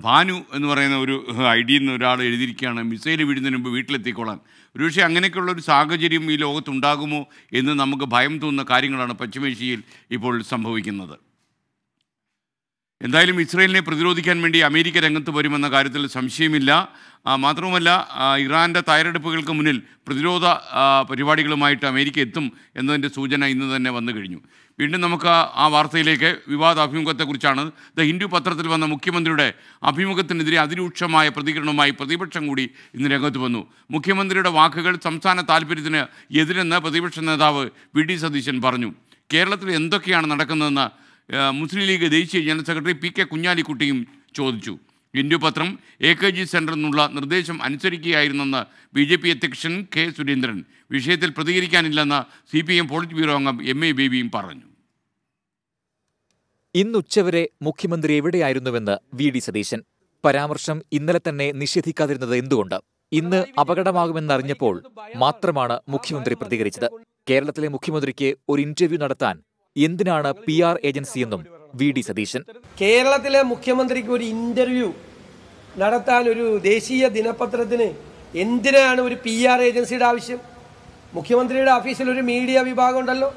ഭാനു എന്ന് പറയുന്ന ഒരു ഐ ഡിയിൽ നിന്ന് ഒരാൾ എഴുതിയിരിക്കുകയാണ് മിസൈൽ വീഴുന്നതിന് മുമ്പ് വീട്ടിലെത്തിക്കോളാൻ ഒരുപക്ഷെ അങ്ങനെയൊക്കെയുള്ള ഒരു സാഹചര്യം ഈ ലോകത്തുണ്ടാകുമോ എന്ന് നമുക്ക് ഭയം തോന്നുന്ന കാര്യങ്ങളാണ് പശ്ചിമേഷ്യയിൽ ഇപ്പോൾ സംഭവിക്കുന്നത് എന്തായാലും ഇസ്രയേലിനെ പ്രതിരോധിക്കാൻ വേണ്ടി അമേരിക്ക രംഗത്ത് വരുമെന്ന കാര്യത്തിൽ സംശയമില്ല മാത്രവുമല്ല ഇറാൻ്റെ തയ്യാറെടുപ്പുകൾക്ക് മുന്നിൽ പ്രതിരോധ പരിപാടികളുമായിട്ട് അമേരിക്ക എത്തും എന്നതിൻ്റെ സൂചന ഇന്ന് തന്നെ വന്നു കഴിഞ്ഞു വീണ്ടും നമുക്ക് ആ വാർത്തയിലേക്ക് വിവാദ അഭിമുഖത്തെക്കുറിച്ചാണ് ദ ഹിന്ദു പത്രത്തിൽ വന്ന മുഖ്യമന്ത്രിയുടെ അഭിമുഖത്തിനെതിരെ അതിരൂക്ഷമായ പ്രതികരണവുമായി പ്രതിപക്ഷം കൂടി ഇന്ന് രംഗത്ത് വന്നു മുഖ്യമന്ത്രിയുടെ വാക്കുകൾ സംസ്ഥാന താല്പര്യത്തിന് എതിരെന്ന് പ്രതിപക്ഷ നേതാവ് വി ഡി സതീശൻ പറഞ്ഞു കേരളത്തിൽ എന്തൊക്കെയാണ് നടക്കുന്നതെന്ന് മുസ്ലിം ലീഗ് ദേശീയ ജനറൽ സെക്രട്ടറി പി കെ കുഞ്ഞാലിക്കുട്ടിയും ചോദിച്ചു ഇന്ത്യ പത്രം എ കെ ജി സെൻറ്ററിൽ നിന്നുള്ള നിർദ്ദേശം അനുസരിക്കുകയായിരുന്നെന്ന് ബി ജെ പി അധ്യക്ഷൻ കെ സുരേന്ദ്രൻ വിഷയത്തിൽ പ്രതികരിക്കാനില്ലെന്ന് C P M politburo അംഗം എം എ ബേബിയും പറഞ്ഞു ഇന്നുച്ചവരെ മുഖ്യമന്ത്രി എവിടെയായിരുന്നുവെന്ന് വി ഡി സതീശൻ പരാമർശം ഇന്നലെ തന്നെ നിഷേധിക്കാതിരുന്നത് എന്തുകൊണ്ട് ഇന്ന് അപകടമാകുമെന്നറിഞ്ഞപ്പോൾ മാത്രമാണ് മുഖ്യമന്ത്രി പ്രതികരിച്ചത് കേരളത്തിലെ മുഖ്യമന്ത്രിക്ക് ഒരു ഇന്റർവ്യൂ നടത്താൻ എന്തിനാണ് പി ആർ ഏജൻസിയെന്നും വി ഡി സതീശൻ കേരളത്തിലെ മുഖ്യമന്ത്രിക്ക് ഒരു ഇന്റർവ്യൂ നടത്താൻ ഒരു ദേശീയ ദിനപത്രത്തിന് എന്തിനാണ് ഒരു പി ആർ ഏജൻസിയുടെ ആവശ്യം മുഖ്യമന്ത്രിയുടെ ഓഫീസിൽ ഒരു മീഡിയ വിഭാഗം ഉണ്ടല്ലോ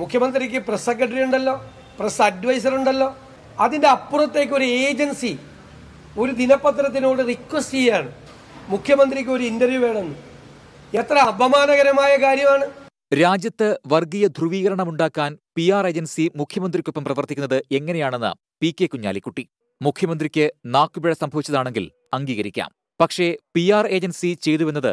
മുഖ്യമന്ത്രിക്ക് പ്രസ് സെക്രട്ടറി ഉണ്ടല്ലോ പ്രസ് അഡ്വൈസർ ഉണ്ടല്ലോ അതിൻ്റെ അപ്പുറത്തേക്ക് ഒരു ഏജൻസി ഒരു ദിനപത്രത്തിനോട് റിക്വസ്റ്റ് ചെയ്യാണ് മുഖ്യമന്ത്രിക്ക് ഒരു ഇന്റർവ്യൂ വേണമെന്ന് എത്ര അപമാനകരമായ കാര്യമാണ് രാജ്യത്ത് വർഗീയ ധ്രുവീകരണം ഉണ്ടാക്കാൻ പി ആർ ഏജൻസി മുഖ്യമന്ത്രിക്കൊപ്പം പ്രവർത്തിക്കുന്നത് എങ്ങനെയാണെന്ന് പി കെ കുഞ്ഞാലിക്കുട്ടി മുഖ്യമന്ത്രിക്ക് നാക്കുപിഴ സംഭവിച്ചതാണെങ്കിൽ അംഗീകരിക്കാം പക്ഷേ പി ആർ ഏജൻസി ചെയ്തുവെന്നത്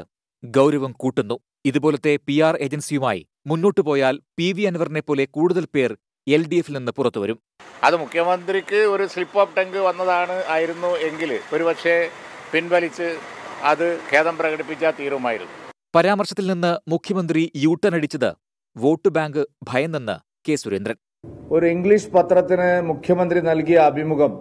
ഗൗരവം കൂട്ടുന്നു ഇതുപോലത്തെ പി ആർ ഏജൻസിയുമായി മുന്നോട്ടു പോയാൽ പി വി അൻവറിനെ പോലെ കൂടുതൽ പേർ എൽ ഡി എഫിൽ നിന്ന് പുറത്തുവരും അത് മുഖ്യമന്ത്രിക്ക് ഒരു സ്ലിപ്പ് ഓഫ് ടങ്ക് വന്നതാണ് ആയിരുന്നു എങ്കിൽ ഒരുപക്ഷെ പിൻവലിച്ച് അത് ഖേദം പ്രകടിപ്പിച്ച തീരുമായിരുന്നു പരാമർശത്തിൽ നിന്ന് മുഖ്യമന്ത്രി യൂട്ടൺ അടിച്ചത് വോട്ട് ബാങ്ക് ഭയന്നെന്ന് കെ സുരേന്ദ്രൻ ഒരു ഇംഗ്ലീഷ് പത്രത്തിന് മുഖ്യമന്ത്രി നൽകിയ അഭിമുഖം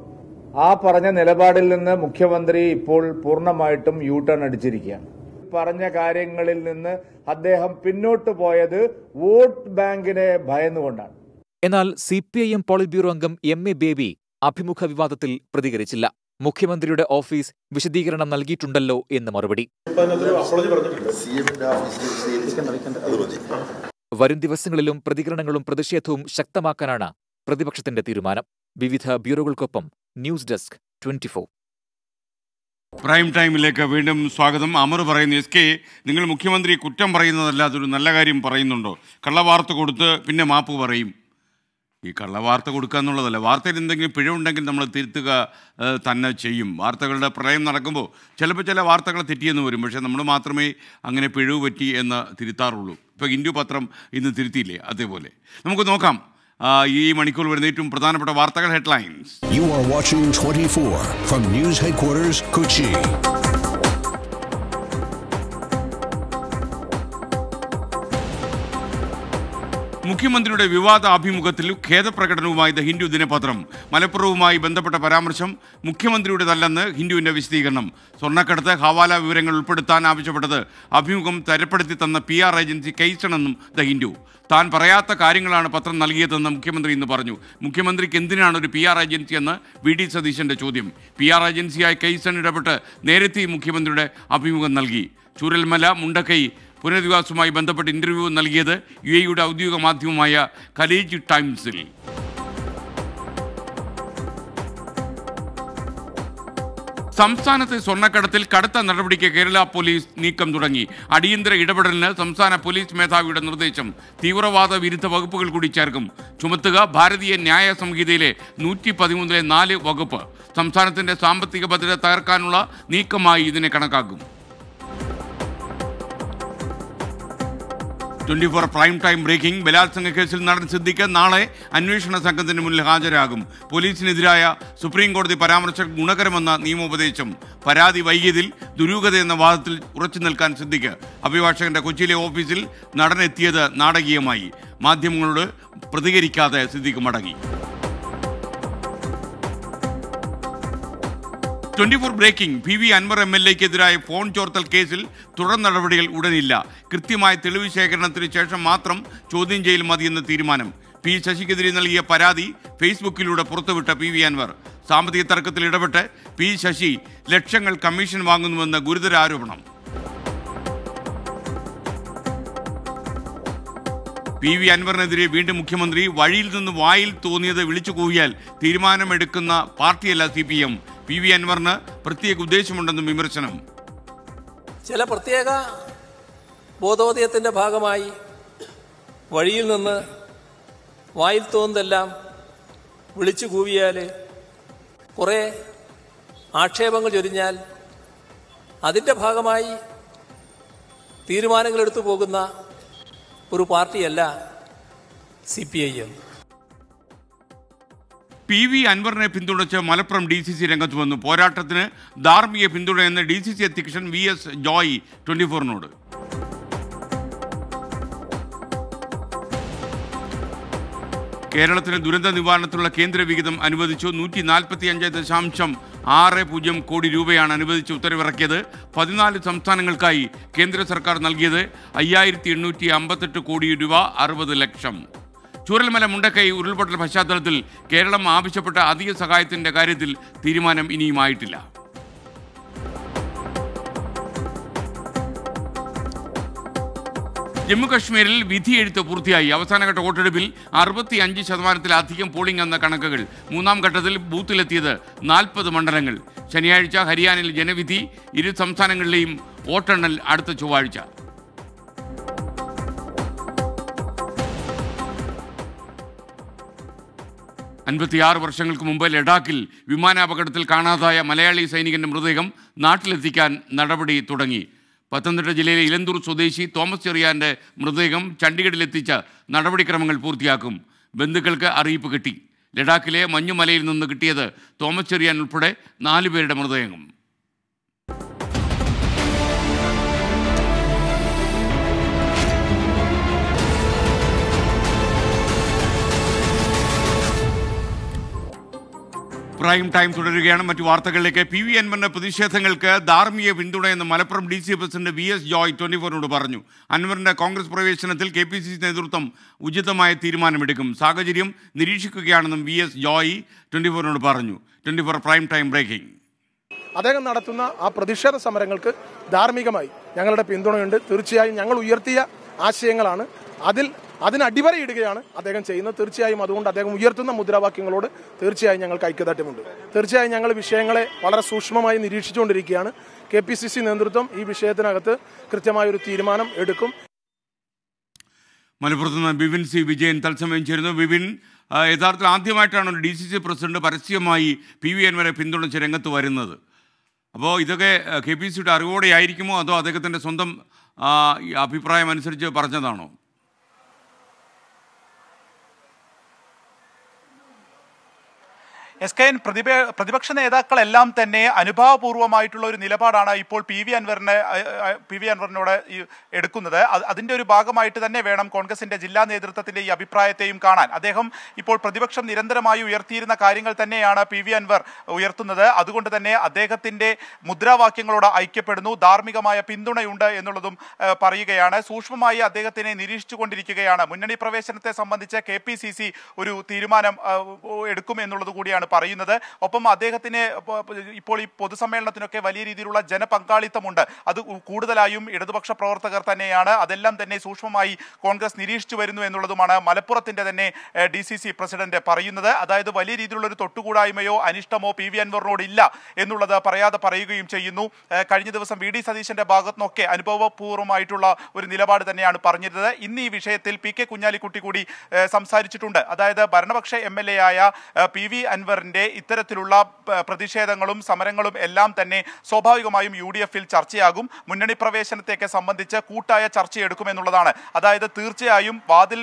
ആ പറഞ്ഞ നിലപാടിൽ നിന്ന് മുഖ്യമന്ത്രി ഇപ്പോൾ പൂർണ്ണമായിട്ടും യു ടേൺ അടിച്ചിരിക്കുകയാണ് പറഞ്ഞ കാര്യങ്ങളിൽ നിന്ന് അദ്ദേഹം പിന്നോട്ട് പോയത് വോട്ട് ബാങ്കിനെ ഭയന്നുകൊണ്ടാണ് എന്നാൽ C P I M politburo അംഗം എം എ ബേബി അഭിമുഖ വിവാദത്തിൽ പ്രതികരിച്ചില്ല മുഖ്യമന്ത്രിയുടെ ഓഫീസ് വിശദീകരണം നൽകിയിട്ടുണ്ടല്ലോ എന്ന് മറുപടി വരും ദിവസങ്ങളിലും പ്രതികരണങ്ങളും പ്രതിഷേധവും ശക്തമാക്കാനാണ് പ്രതിപക്ഷത്തിന്റെ തീരുമാനം വിവിധ ബ്യൂറോകൾക്കൊപ്പം ന്യൂസ് ഡെസ്ക് ട്വന്റി പ്രൈം ടൈമിലേക്ക് വീണ്ടും സ്വാഗതം അമർ പറയുന്നു എസ് കെ നിങ്ങൾ മുഖ്യമന്ത്രി കുറ്റം പറയുന്നതല്ലാതെ ഒരു നല്ല കാര്യം പറയുന്നുണ്ടോ കള്ളവാർത്ത കൊടുത്ത് പിന്നെ മാപ്പ് പറയും ഈ കള്ളവാർത്ത കൊടുക്കുക എന്നുള്ളതല്ല വാർത്തയിൽ എന്തെങ്കിലും പിഴവുണ്ടെങ്കിൽ നമ്മൾ തിരുത്തുക തന്നെ ചെയ്യും വാർത്തകളുടെ പ്രളയം നടക്കുമ്പോൾ ചിലപ്പോൾ ചില വാർത്തകൾ തെറ്റിയെന്ന് വരും പക്ഷേ നമ്മൾ മാത്രമേ അങ്ങനെ പിഴവ് പറ്റി എന്ന് തിരുത്താറുള്ളൂ ഇപ്പോൾ ഇന്ത്യ പത്രം ഇന്ന് തിരുത്തിയില്ലേ അതേപോലെ നമുക്ക് നോക്കാം ഈ മണിക്കൂർ വരുന്ന ഏറ്റവും പ്രധാനപ്പെട്ട വാർത്തകൾ headlines you are watching twenty four from news headquarters Kochi മുഖ്യമന്ത്രിയുടെ വിവാദ അഭിമുഖത്തിൽ ഖേദപ്രകടനവുമായി ദ ഹിന്ദു ദിനപത്രം മലപ്പുറവുമായി ബന്ധപ്പെട്ട പരാമർശം മുഖ്യമന്ത്രിയുടേതല്ലെന്ന് ഹിന്ദുവിൻ്റെ വിശദീകരണം സ്വർണ്ണക്കടത്ത് ഹവാല വിവരങ്ങൾ ഉൾപ്പെടുത്താൻ ആവശ്യപ്പെട്ടത് അഭിമുഖം തരപ്പെടുത്തി തന്ന പി ആർ ഏജൻസി കൈസണെന്നും ദ ഹിന്ദു താൻ പറയാത്ത കാര്യങ്ങളാണ് പത്രം നൽകിയതെന്ന് മുഖ്യമന്ത്രി ഇന്ന് പറഞ്ഞു മുഖ്യമന്ത്രിക്ക് എന്തിനാണ് ഒരു പി ആർ ഏജൻസി എന്ന് വി ഡി സതീശൻ്റെ ചോദ്യം പി ആർ ഏജൻസിയായി കൈസൺ ഇടപെട്ട് നേരത്തെ മുഖ്യമന്ത്രിയുടെ അഭിമുഖം നൽകി ചുരൽമല മുണ്ടക്കൈ പുനരധിവാസവുമായി ബന്ധപ്പെട്ട് ഇൻ്റർവ്യൂ നൽകിയത് യു എയുടെ ഔദ്യോഗിക മാധ്യമമായ കലേജ് ടൈംസിൽ സംസ്ഥാനത്തെ സ്വർണ്ണക്കടത്തിൽ കടുത്ത നടപടിക്ക് കേരള പോലീസ് നീക്കം തുടങ്ങി അടിയന്തര ഇടപെടലിന് സംസ്ഥാന പോലീസ് മേധാവിയുടെ നിർദ്ദേശം തീവ്രവാദ വിരുദ്ധ വകുപ്പുകൾ കൂടി ചേർക്കും ചുമത്തുക ഭാരതീയ ന്യായ സംഹിതയിലെ നൂറ്റി പതിമൂന്നിലെ നാല് വകുപ്പ് സംസ്ഥാനത്തിന്റെ സാമ്പത്തിക ഭദ്രത തകർക്കാനുള്ള നീക്കമായി ഇതിനെ കണക്കാക്കും twenty four prime time breaking ബലാത്സംഗ കേസിൽ നടൻ സിദ്ദിഖ് നാളെ അന്വേഷണ സംഘത്തിന് മുന്നിൽ ഹാജരാകും പോലീസിനെതിരായ സുപ്രീം കോടതി പരാമർശ ഗുണകരമെന്ന നിയമോപദേശം പരാതി വൈകിയതിൽ ദുരൂഹതയെന്ന വാദത്തിൽ ഉറച്ചു നിൽക്കാൻ സിദ്ദിഖ് അഭിഭാഷകന്റെ കൊച്ചിയിലെ ഓഫീസിൽ നടനെത്തിയത് നാടകീയമായി മാധ്യമങ്ങളോട് പ്രതികരിക്കാതെ സിദ്ദിഖ് മടങ്ങി twenty four breaking P V Anvar M L എക്കെതിരായ ഫോൺ ചോർത്തൽ കേസിൽ തുടർ നടപടികൾ ഉടനില്ല കൃത്യമായ തെളിവ് ശേഖരണത്തിന് ശേഷം മാത്രം ചോദ്യം ചെയ്യൽ മതിയെന്ന തീരുമാനം പി ശശിക്കെതിരെ നൽകിയ പരാതി ഫേസ്ബുക്കിലൂടെ പുറത്തുവിട്ട പി വി അൻവർ സാമ്പത്തിക തർക്കത്തിൽ ഇടപെട്ട് പി ശശി ലക്ഷങ്ങൾ കമ്മീഷൻ വാങ്ങുന്നുവെന്ന ഗുരുതര ആരോപണം പി വി അൻവറിനെതിരെ വീണ്ടും മുഖ്യമന്ത്രി വഴിയിൽ നിന്ന് വായിൽ തോന്നിയത് വിളിച്ചു കൂവിയാൽ തീരുമാനമെടുക്കുന്ന പാർട്ടിയല്ല C P M P V അൻവറിന് പ്രത്യേക ഉദ്ദേശമുണ്ടെന്നും വിമർശനം ചില പ്രത്യേക ബോധോദയത്തിൻ്റെ ഭാഗമായി വഴിയിൽ നിന്ന് വായിൽ തോന്നുന്നെല്ലാം വിളിച്ചു കൂവിയാൽ കുറേ ആക്ഷേപങ്ങൾ ചൊരിഞ്ഞാൽ അതിൻ്റെ ഭാഗമായി തീരുമാനങ്ങളെടുത്തു പോകുന്ന ഒരു പാർട്ടിയല്ല C P I M P V അൻവറിനെ പിന്തുണച്ച് മലപ്പുറം ഡി സി സി രംഗത്ത് വന്നു പോരാട്ടത്തിന് ധാർമ്മിക പിന്തുണയെന്ന് ഡി സി സി അധ്യക്ഷൻ വി എസ് ജോയ് ട്വൻറ്റി ഫോറിനോട് കേരളത്തിന് ദുരന്ത നിവാരണത്തിനുള്ള കേന്ദ്ര വിഹിതം അനുവദിച്ചു നൂറ്റി നാൽപ്പത്തി അഞ്ച് ദശാംശം ആറ് പൂജ്യം കോടി രൂപയാണ് അനുവദിച്ച് ഉത്തരവിറക്കിയത് പതിനാല് സംസ്ഥാനങ്ങൾക്കായി കേന്ദ്ര സർക്കാർ നൽകിയത് അയ്യായിരത്തി എണ്ണൂറ്റി അമ്പത്തെട്ട് കോടി രൂപ അറുപത് ലക്ഷം ചൂരൽമല മുണ്ടക്കൈ ഉരുൾപൊട്ടൽ പശ്ചാത്തലത്തിൽ കേരളം ആവശ്യപ്പെട്ട അധിക സഹായത്തിന്റെ കാര്യത്തിൽ തീരുമാനം ഇനിയുമായിട്ടില്ല ജമ്മുകശ്മീരിൽ വിധിയെഴുത്ത് പൂർത്തിയായി അവസാനഘട്ട വോട്ടെടുപ്പിൽ അറുപത്തി അഞ്ച് ശതമാനത്തിലധികം പോളിംഗ് എന്ന കണക്കുകൾ മൂന്നാം ഘട്ടത്തിൽ ബൂത്തിലെത്തിയത് നാൽപ്പത് മണ്ഡലങ്ങൾ ശനിയാഴ്ച ഹരിയാനയിൽ ജനവിധി ഇരു സംസ്ഥാനങ്ങളിലെയും വോട്ടെണ്ണൽ അടുത്ത ചൊവ്വാഴ്ച അൻപത്തിയാറ് വർഷങ്ങൾക്ക് മുമ്പ് ലഡാക്കിൽ വിമാനാപകടത്തിൽ കാണാതായ മലയാളി സൈനികൻ്റെ മൃതദേഹം നാട്ടിലെത്തിക്കാൻ നടപടി തുടങ്ങി പത്തനംതിട്ട ജില്ലയിലെ ഇലന്തൂർ സ്വദേശി തോമസ് ചെറിയാൻ്റെ മൃതദേഹം ചണ്ഡീഗഡിലെത്തിച്ച നടപടിക്രമങ്ങൾ പൂർത്തിയാക്കും ബന്ധുക്കൾക്ക് അറിയിപ്പ് കിട്ടി ലഡാക്കിലെ മഞ്ഞുമലയിൽ നിന്ന് കിട്ടിയത് തോമസ് ചെറിയാൻ ഉൾപ്പെടെ നാലുപേരുടെ മൃതദേഹം പ്രൈം ടൈം തുടരുകയാണ് മറ്റു വാർത്തകളിലേക്ക് പി വി അൻവറിന്റെ പ്രതിഷേധങ്ങൾക്ക് ധാർമ്മിക പിന്തുണയെന്ന് Malappuram D C president V S Joy twenty ഫോറിനോട് പറഞ്ഞു അൻവറിന്റെ കോൺഗ്രസ് പ്രവേശനത്തിൽ കെ പി സി സി നേതൃത്വം ഉചിതമായ തീരുമാനമെടുക്കും സാഹചര്യം നിരീക്ഷിക്കുകയാണെന്നും വി എസ് ജോയ് ട്വന്റി ഫോറിനോട് പറഞ്ഞു twenty four prime time breaking അദ്ദേഹം നടത്തുന്ന ആ പ്രതിഷേധ സമരങ്ങൾക്ക് ധാർമ്മികമായി ഞങ്ങളുടെ പിന്തുണയുണ്ട് തീർച്ചയായും ഞങ്ങൾ ഉയർത്തിയ ആശയങ്ങളാണ് അതിൽ അതിന് അടിവരയിടുകയാണ് അദ്ദേഹം ചെയ്യുന്നത് തീർച്ചയായും അതുകൊണ്ട് അദ്ദേഹം ഉയർത്തുന്ന മുദ്രാവാക്യങ്ങളോട് തീർച്ചയായും ഞങ്ങൾക്ക് ഐക്യദാർഢ്യമുണ്ട് തീർച്ചയായും ഞങ്ങൾ വിഷയങ്ങളെ വളരെ സൂക്ഷ്മമായി നിരീക്ഷിച്ചുകൊണ്ടിരിക്കുകയാണ് കെ പി സി സി നേതൃത്വം ഈ വിഷയത്തിനകത്ത് ഒരു തീരുമാനം എടുക്കും മലപ്പുറത്ത് നിന്ന് ബിപിൻ സി വിജയൻ തത്സമയം ചേരുന്നു ബിപിൻ യഥാർത്ഥത്തിൽ ആദ്യമായിട്ടാണ് ഡി സി സി പ്രസിഡന്റ് പരസ്യമായി പി വി എൻ വരെ പിന്തുണച്ച് രംഗത്ത് വരുന്നത് അപ്പോൾ ഇതൊക്കെ കെ പി സിയുടെ അറിവോടെ ആയിരിക്കുമോ അതോ അദ്ദേഹത്തിൻ്റെ സ്വന്തം അഭിപ്രായം അനുസരിച്ച് പറഞ്ഞതാണോ എസ് കെ എൻ പ്രതിപ പ്രതിപക്ഷ നേതാക്കളെല്ലാം തന്നെ അനുഭാവപൂർവ്വമായിട്ടുള്ള ഒരു നിലപാടാണ് ഇപ്പോൾ P V Anvar P V അൻവറിനോട് ഈ എടുക്കുന്നത് അതിൻ്റെ ഒരു ഭാഗമായിട്ട് തന്നെ വേണം കോൺഗ്രസിൻ്റെ ജില്ലാ നേതൃത്വത്തിൻ്റെ ഈ അഭിപ്രായത്തെയും കാണാൻ അദ്ദേഹം ഇപ്പോൾ പ്രതിപക്ഷം നിരന്തരമായി ഉയർത്തിയിരുന്ന കാര്യങ്ങൾ തന്നെയാണ് പി വി അൻവർ ഉയർത്തുന്നത് അതുകൊണ്ട് തന്നെ അദ്ദേഹത്തിൻ്റെ മുദ്രാവാക്യങ്ങളോട് ഐക്യപ്പെടുന്നു ധാർമ്മികമായ പിന്തുണയുണ്ട് എന്നുള്ളതും പറയുകയാണ് സൂക്ഷ്മമായി അദ്ദേഹത്തിനെ നിരീക്ഷിച്ചുകൊണ്ടിരിക്കുകയാണ് മുന്നണി പ്രവേശനത്തെ സംബന്ധിച്ച് കെ ഒരു തീരുമാനം എടുക്കും എന്നുള്ളത് കൂടിയാണ് എന്നാണ് പറയുന്നത് ഒപ്പം അദ്ദേഹത്തിന് ഇപ്പോൾ ഈ പൊതുസമ്മേളനത്തിനൊക്കെ വലിയ രീതിയിലുള്ള ജനപങ്കാളിത്തമുണ്ട് അത് കൂടുതലായും ഇടതുപക്ഷ പ്രവർത്തകർ തന്നെയാണ് അതെല്ലാം തന്നെ സൂക്ഷ്മമായി കോൺഗ്രസ് നിരീക്ഷിച്ചു വരുന്നു എന്നുള്ളതുമാണ് മലപ്പുറത്തിന്റെ തന്നെ ഡി സി സി പ്രസിഡന്റ് പറയുന്നത് അതായത് വലിയ രീതിയിലുള്ള ഒരു തൊട്ടുകൂടായ്മയോ അനിഷ്ടമോ പി വി അൻവറിനോട് ഇല്ല എന്നുള്ളത് പറയാതെ പറയുകയും ചെയ്യുന്നു കഴിഞ്ഞ ദിവസം വി ഡി സതീശന്റെ ഭാഗത്തുനിന്നൊക്കെ അനുഭവപൂർവ്വമായിട്ടുള്ള ഒരു നിലപാട് തന്നെയാണ് പറഞ്ഞിരുന്നത് ഇന്ന് ഈ വിഷയത്തിൽ പി കെ കുഞ്ഞാലിക്കുട്ടി കൂടി സംസാരിച്ചിട്ടുണ്ട് അതായത് ഭരണപക്ഷ എം എൽ എ ആയ പി വി അൻവർ അക്ബറിൻ്റെ ഇത്തരത്തിലുള്ള പ്രതിഷേധങ്ങളും സമരങ്ങളും എല്ലാം തന്നെ സ്വാഭാവികമായും യു ഡി എഫിൽ ചർച്ചയാകും മുന്നണി പ്രവേശനത്തെയൊക്കെ സംബന്ധിച്ച് കൂട്ടായ ചർച്ചയെടുക്കുമെന്നുള്ളതാണ് അതായത് തീർച്ചയായും വാതിൽ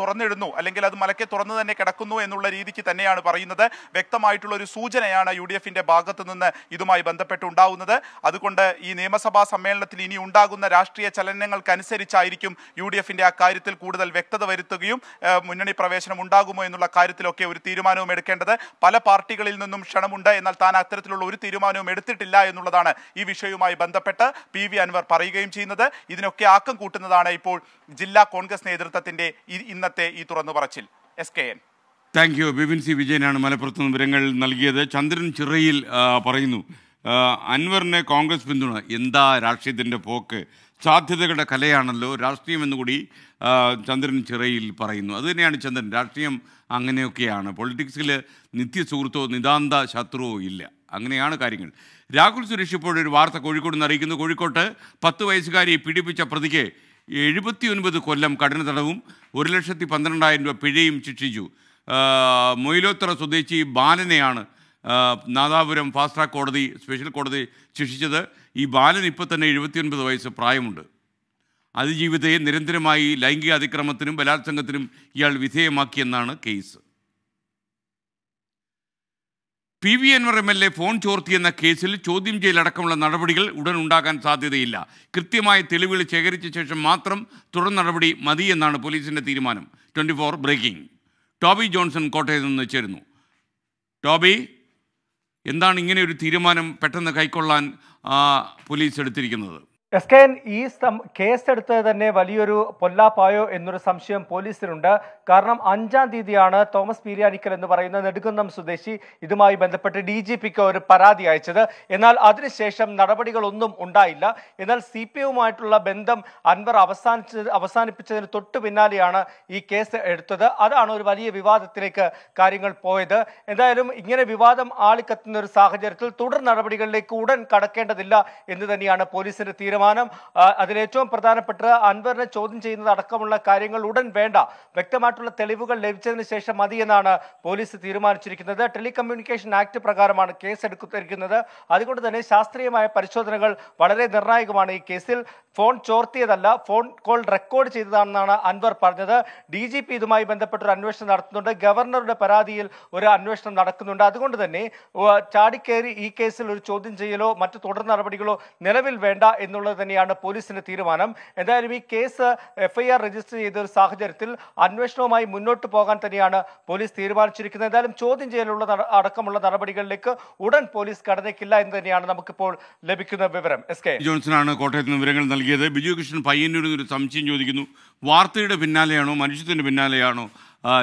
തുറന്നിടുന്നു അല്ലെങ്കിൽ അത് മലക്കെ തുറന്നു തന്നെ കിടക്കുന്നു എന്നുള്ള രീതിക്ക് തന്നെയാണ് പറയുന്നത് വ്യക്തമായിട്ടുള്ള ഒരു സൂചനയാണ് യു ഡി എഫിൻ്റെ ഭാഗത്തു നിന്ന് ഇതുമായി ബന്ധപ്പെട്ടുണ്ടാവുന്നത് അതുകൊണ്ട് ഈ നിയമസഭാ സമ്മേളനത്തിൽ ഇനി ഉണ്ടാകുന്ന രാഷ്ട്രീയ ചലനങ്ങൾക്കനുസരിച്ചായിരിക്കും യു ഡി എഫിന്റെ അക്കാര്യത്തിൽ കൂടുതൽ വ്യക്തത വരുത്തുകയും മുന്നണി പ്രവേശനം ഉണ്ടാകുമോ എന്നുള്ള കാര്യത്തിലൊക്കെ ഒരു തീരുമാനവും എടുക്കേണ്ടത് പല പാർട്ടികളിൽ നിന്നും ക്ഷണമുണ്ട് എന്നാൽ താൻ അത്തരത്തിലുള്ള ഒരു തീരുമാനവും എടുത്തിട്ടില്ല എന്നുള്ളതാണ് ഈ വിഷയവുമായി ബന്ധപ്പെട്ട് പി വി അൻവർ പറയുകയും ചെയ്യുന്നത് ഇതിനൊക്കെ ആക്കം കൂട്ടുന്നതാണ് ഇപ്പോൾ ജില്ലാ കോൺഗ്രസ് നേതൃത്വത്തിന്റെ ഇന്നത്തെ ഈ തുറന്നു പറച്ചിൽ S K N thank you Bipin C വിജയനാണ് മലപ്പുറത്ത് വിവരങ്ങൾ നൽകിയത് ചന്ദ്രൻ ചിറയിൽ പറയുന്നു അൻവറിനെ കോൺഗ്രസ് പിന്തുണ എന്താ രാഷ്ട്രീയത്തിൻ്റെ പോക്ക് സാധ്യതകളുടെ കലയാണല്ലോ രാഷ്ട്രീയം എന്നുകൂടി ചന്ദ്രൻ ചിറയിൽ പറയുന്നു അതുതന്നെയാണ് ചന്ദ്രൻ രാഷ്ട്രീയം അങ്ങനെയൊക്കെയാണ് പൊളിറ്റിക്സിൽ നിത്യസുഹൃത്തോ നിതാന്ത ശത്രുവോ ഇല്ല അങ്ങനെയാണ് കാര്യങ്ങൾ രാഹുൽ സുരേഷ് ഇപ്പോഴൊരു വാർത്ത കോഴിക്കോട് നിന്ന് അറിയിക്കുന്നു കോഴിക്കോട്ട് പത്ത് വയസ്സുകാരി പീഡിപ്പിച്ച പ്രതിക്ക് എഴുപത്തി ഒൻപത് കൊല്ലം കഠിന തടവും ഒരു ലക്ഷത്തി പന്ത്രണ്ടായിരം രൂപ പിഴയും ശിക്ഷിച്ചു മൊയിലോത്തറ സ്വദേശി ബാലനെയാണ് നാദാപുരം ഫാസ്റ്റ് ട്രാക്ക് കോടതി സ്പെഷ്യൽ കോടതി ശിക്ഷിച്ചത് ഈ ബാലൻ ഇപ്പോൾ തന്നെ എഴുപത്തിയൊൻപത് വയസ്സ് പ്രായമുണ്ട് അതിജീവിതയെ നിരന്തരമായി ലൈംഗിക അതിക്രമത്തിനും ബലാത്സംഗത്തിനും ഇയാൾ വിധേയമാക്കിയെന്നാണ് case P V Anvar M L A phone ചോർത്തിയെന്ന കേസിൽ ചോദ്യം ചെയ്യലടക്കമുള്ള നടപടികൾ ഉടൻ ഉണ്ടാകാൻ സാധ്യതയില്ല കൃത്യമായ തെളിവുകൾ ശേഖരിച്ച ശേഷം മാത്രം തുടർ നടപടി മതിയെന്നാണ് പോലീസിൻ്റെ തീരുമാനം twenty four breaking Toby Johnson കോട്ടയത്ത് നിന്ന് ചേരുന്നു ടോബി എന്താണ് ഇങ്ങനെ ഒരു തീരുമാനം പെട്ടെന്ന് കൈക്കൊള്ളാൻ പോലീസ് എടുത്തിരിക്കുന്നത് എസ് കെ എൻ ഈ എടുത്തത് തന്നെ വലിയൊരു പൊല്ലാപ്പായോ എന്നൊരു സംശയം പോലീസിനുണ്ട് കാരണം അഞ്ചാം തീയതിയാണ് തോമസ് പീരിയാനിക്കൽ എന്ന് പറയുന്ന നെടുകുന്നം സ്വദേശി ഇതുമായി ബന്ധപ്പെട്ട് ഡി ജി പിക്ക് ഒരു പരാതി അയച്ചത് എന്നാൽ അതിനുശേഷം നടപടികളൊന്നും ഉണ്ടായില്ല എന്നാൽ സി പി എമ്മുമായിട്ടുള്ള ബന്ധം അൻവർ അവസാനിച്ചത് അവസാനിപ്പിച്ചതിന് തൊട്ടു പിന്നാലെയാണ് ഈ കേസ് എടുത്തത് അതാണ് ഒരു വലിയ വിവാദത്തിലേക്ക് കാര്യങ്ങൾ പോയത് എന്തായാലും ഇങ്ങനെ വിവാദം ആളിക്കത്തുന്ന ഒരു സാഹചര്യത്തിൽ തുടർ നടപടികളിലേക്ക് ഉടൻ കടക്കേണ്ടതില്ല എന്ന് തന്നെയാണ് പോലീസിന്റെ തീരുമാനം അതിലേറ്റവും പ്രധാനപ്പെട്ട അൻവറിനെ ചോദ്യം ചെയ്യുന്നത് അടക്കമുള്ള കാര്യങ്ങൾ ഉടൻ വേണ്ട വ്യക്തമായിട്ട് ആവശ്യമായിട്ടുള്ള തെളിവുകൾ ലഭിച്ചതിന് ശേഷം മതി എന്നാണ് പോലീസ് തീരുമാനിച്ചിരിക്കുന്നത് ടെലികമ്മ്യൂണിക്കേഷൻ ആക്ട് പ്രകാരമാണ് കേസ് എടുത്തിരിക്കുന്നത് അതുകൊണ്ട് തന്നെ ശാസ്ത്രീയമായ പരിശോധനകൾ വളരെ നിർണായകമാണ് ഈ കേസിൽ ഫോൺ ചോർത്തിയതല്ല ഫോൺ കോൾ റെക്കോർഡ് ചെയ്തതാണെന്നാണ് അൻവർ പറഞ്ഞത് ഡി ജി പി ഇതുമായി ബന്ധപ്പെട്ടൊരു ഒരു അന്വേഷണം നടത്തുന്നുണ്ട് ഗവർണറുടെ പരാതിയിൽ ഒരു അന്വേഷണം നടക്കുന്നുണ്ട് അതുകൊണ്ട് തന്നെ ചാടിക്കേറി ഈ കേസിൽ ഒരു ചോദ്യം ചെയ്യലോ മറ്റു തുടർ നടപടികളോ നിലവിൽ വേണ്ട എന്നുള്ളത് തന്നെയാണ് പോലീസിന്റെ തീരുമാനം എന്തായാലും ഈ കേസ് എഫ്ഐആർ രജിസ്റ്റർ ചെയ്ത ഒരു സാഹചര്യത്തിൽ അന്വേഷണവും ഇതുമായി മുന്നോട്ട് പോകാൻ തന്നെയാണ് പോലീസ് തീരുമാനിച്ചിരിക്കുന്നത് എന്തായാലും ചോദ്യം ചെയ്യലുള്ള അടക്കമുള്ള നടപടികളിലേക്ക് ഉടൻ പോലീസ് കടന്നേക്കില്ല എന്ന് തന്നെയാണ് നമുക്കിപ്പോൾ ലഭിക്കുന്ന വിവരം എസ് കെ ആണ് കോട്ടയത്ത് നിന്ന് വിവരങ്ങൾ നൽകിയത് ബിജു കൃഷ്ണൻ പയ്യന്നൂരിൽ ഒരു സംശയം ചോദിക്കുന്നു വാർത്തയുടെ പിന്നാലെയാണോ മനുഷ്യത്തിന്റെ പിന്നാലെയാണോ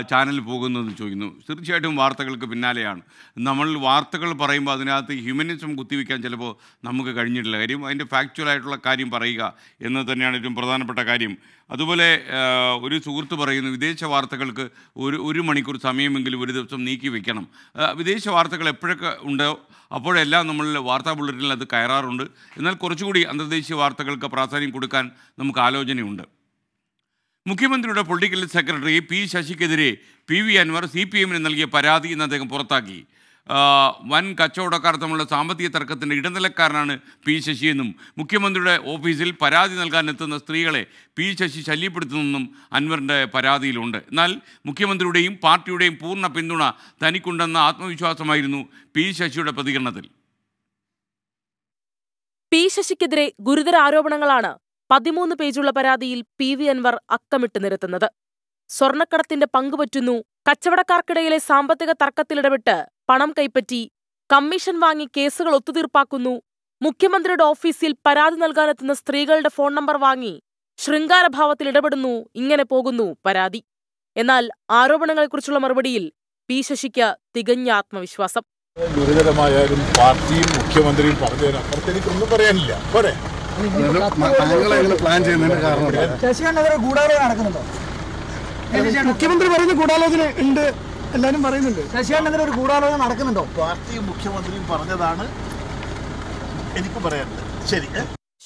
ചാനലിൽ പോകുന്നതെന്ന് ചോദിക്കുന്നു തീർച്ചയായിട്ടും വാർത്തകൾക്ക് പിന്നാലെയാണ് നമ്മൾ വാർത്തകൾ പറയുമ്പോൾ അതിനകത്ത് ഹ്യൂമനിസം കുത്തിവെക്കാൻ ചിലപ്പോൾ നമുക്ക് കഴിഞ്ഞിട്ടില്ല കാര്യം അതിൻ്റെ ഫാക്ച്വൽ ആയിട്ടുള്ള കാര്യം പറയുക എന്നത് തന്നെയാണ് ഏറ്റവും പ്രധാനപ്പെട്ട കാര്യം അതുപോലെ ഒരു സുഹൃത്ത് പറയുന്നു വിദേശ വാർത്തകൾക്ക് ഒരു ഒരു മണിക്കൂർ സമയമെങ്കിലും ഒരു ദിവസം നീക്കി വെക്കണം വിദേശ വാർത്തകൾ എപ്പോഴൊക്കെ ഉണ്ടോ അപ്പോഴെല്ലാം നമ്മൾ വാർത്താ ബുള്ളറ്റിനിൽ അത് കയറാറുണ്ട് എന്നാൽ കുറച്ചുകൂടി അന്തർദേശീയ വാർത്തകൾക്ക് പ്രാധാന്യം കൊടുക്കാൻ നമുക്ക് ആലോചനയുണ്ട് മുഖ്യമന്ത്രിയുടെ പൊളിറ്റിക്കൽ സെക്രട്ടറി പി ശശിക്കെതിരെ P V Anvar C P എമ്മിന് നൽകിയ പരാതി എന്ന് അദ്ദേഹം പുറത്താക്കി വൻ കച്ചവടക്കാർ തമ്മിലുള്ള സാമ്പത്തിക തർക്കത്തിൻ്റെ ഇടനിലക്കാരനാണ് പി ശശി എന്നും മുഖ്യമന്ത്രിയുടെ ഓഫീസിൽ പരാതി നൽകാനെത്തുന്ന സ്ത്രീകളെ പി ശശി ശല്യപ്പെടുത്തുന്നെന്നും അൻവറിൻ്റെ പരാതിയിലുണ്ട് എന്നാൽ മുഖ്യമന്ത്രിയുടെയും പാർട്ടിയുടെയും പൂർണ്ണ പിന്തുണ തനിക്കുണ്ടെന്ന ആത്മവിശ്വാസമായിരുന്നു പി ശശിയുടെ പ്രതികരണത്തിൽ പി ശശിക്കെതിരെ ഗുരുതര ആരോപണങ്ങളാണ് പതിമൂന്ന് പേജുള്ള പരാതിയിൽ പി വി അൻവർ അക്കമിട്ട് നിരത്തുന്നത് സ്വർണക്കടത്തിന്റെ പങ്കുപറ്റുന്നു കച്ചവടക്കാർക്കിടയിലെ സാമ്പത്തിക തർക്കത്തിലിടപെട്ട് പണം കൈപ്പറ്റി കമ്മീഷൻ വാങ്ങി കേസുകൾ ഒത്തുതീർപ്പാക്കുന്നു മുഖ്യമന്ത്രിയുടെ ഓഫീസിൽ പരാതി നൽകാനെത്തുന്ന സ്ത്രീകളുടെ ഫോൺ നമ്പർ വാങ്ങി ശൃംഗാരഭാവത്തിൽ ഇടപെടുന്നു ഇങ്ങനെ പോകുന്നു പരാതി എന്നാൽ ആരോപണങ്ങളെക്കുറിച്ചുള്ള മറുപടിയിൽ പി ശശിക്ക് തികഞ്ഞ ആത്മവിശ്വാസം ഗുരുതരമായാലും പാർട്ടിയും മുഖ്യമന്ത്രിയും പറഞ്ഞതിനപ്പുറത്ത് എനിക്കൊന്നും പറയാനില്ല പോരെ പ്ലാൻ നടക്കുന്നുണ്ടോ മുഖ്യമന്ത്രി പറയുന്ന ഗൂഢാലോചന ഉണ്ട് എല്ലാരും പറയുന്നുണ്ട് ശശികണ്ഠനെതിരെ ഒരു ഗൂഢാലോചന നടക്കുന്നുണ്ടോ പാർട്ടിയും മുഖ്യമന്ത്രിയും പറഞ്ഞതാണ് എനിക്ക് പറയാനുള്ളത് ശരി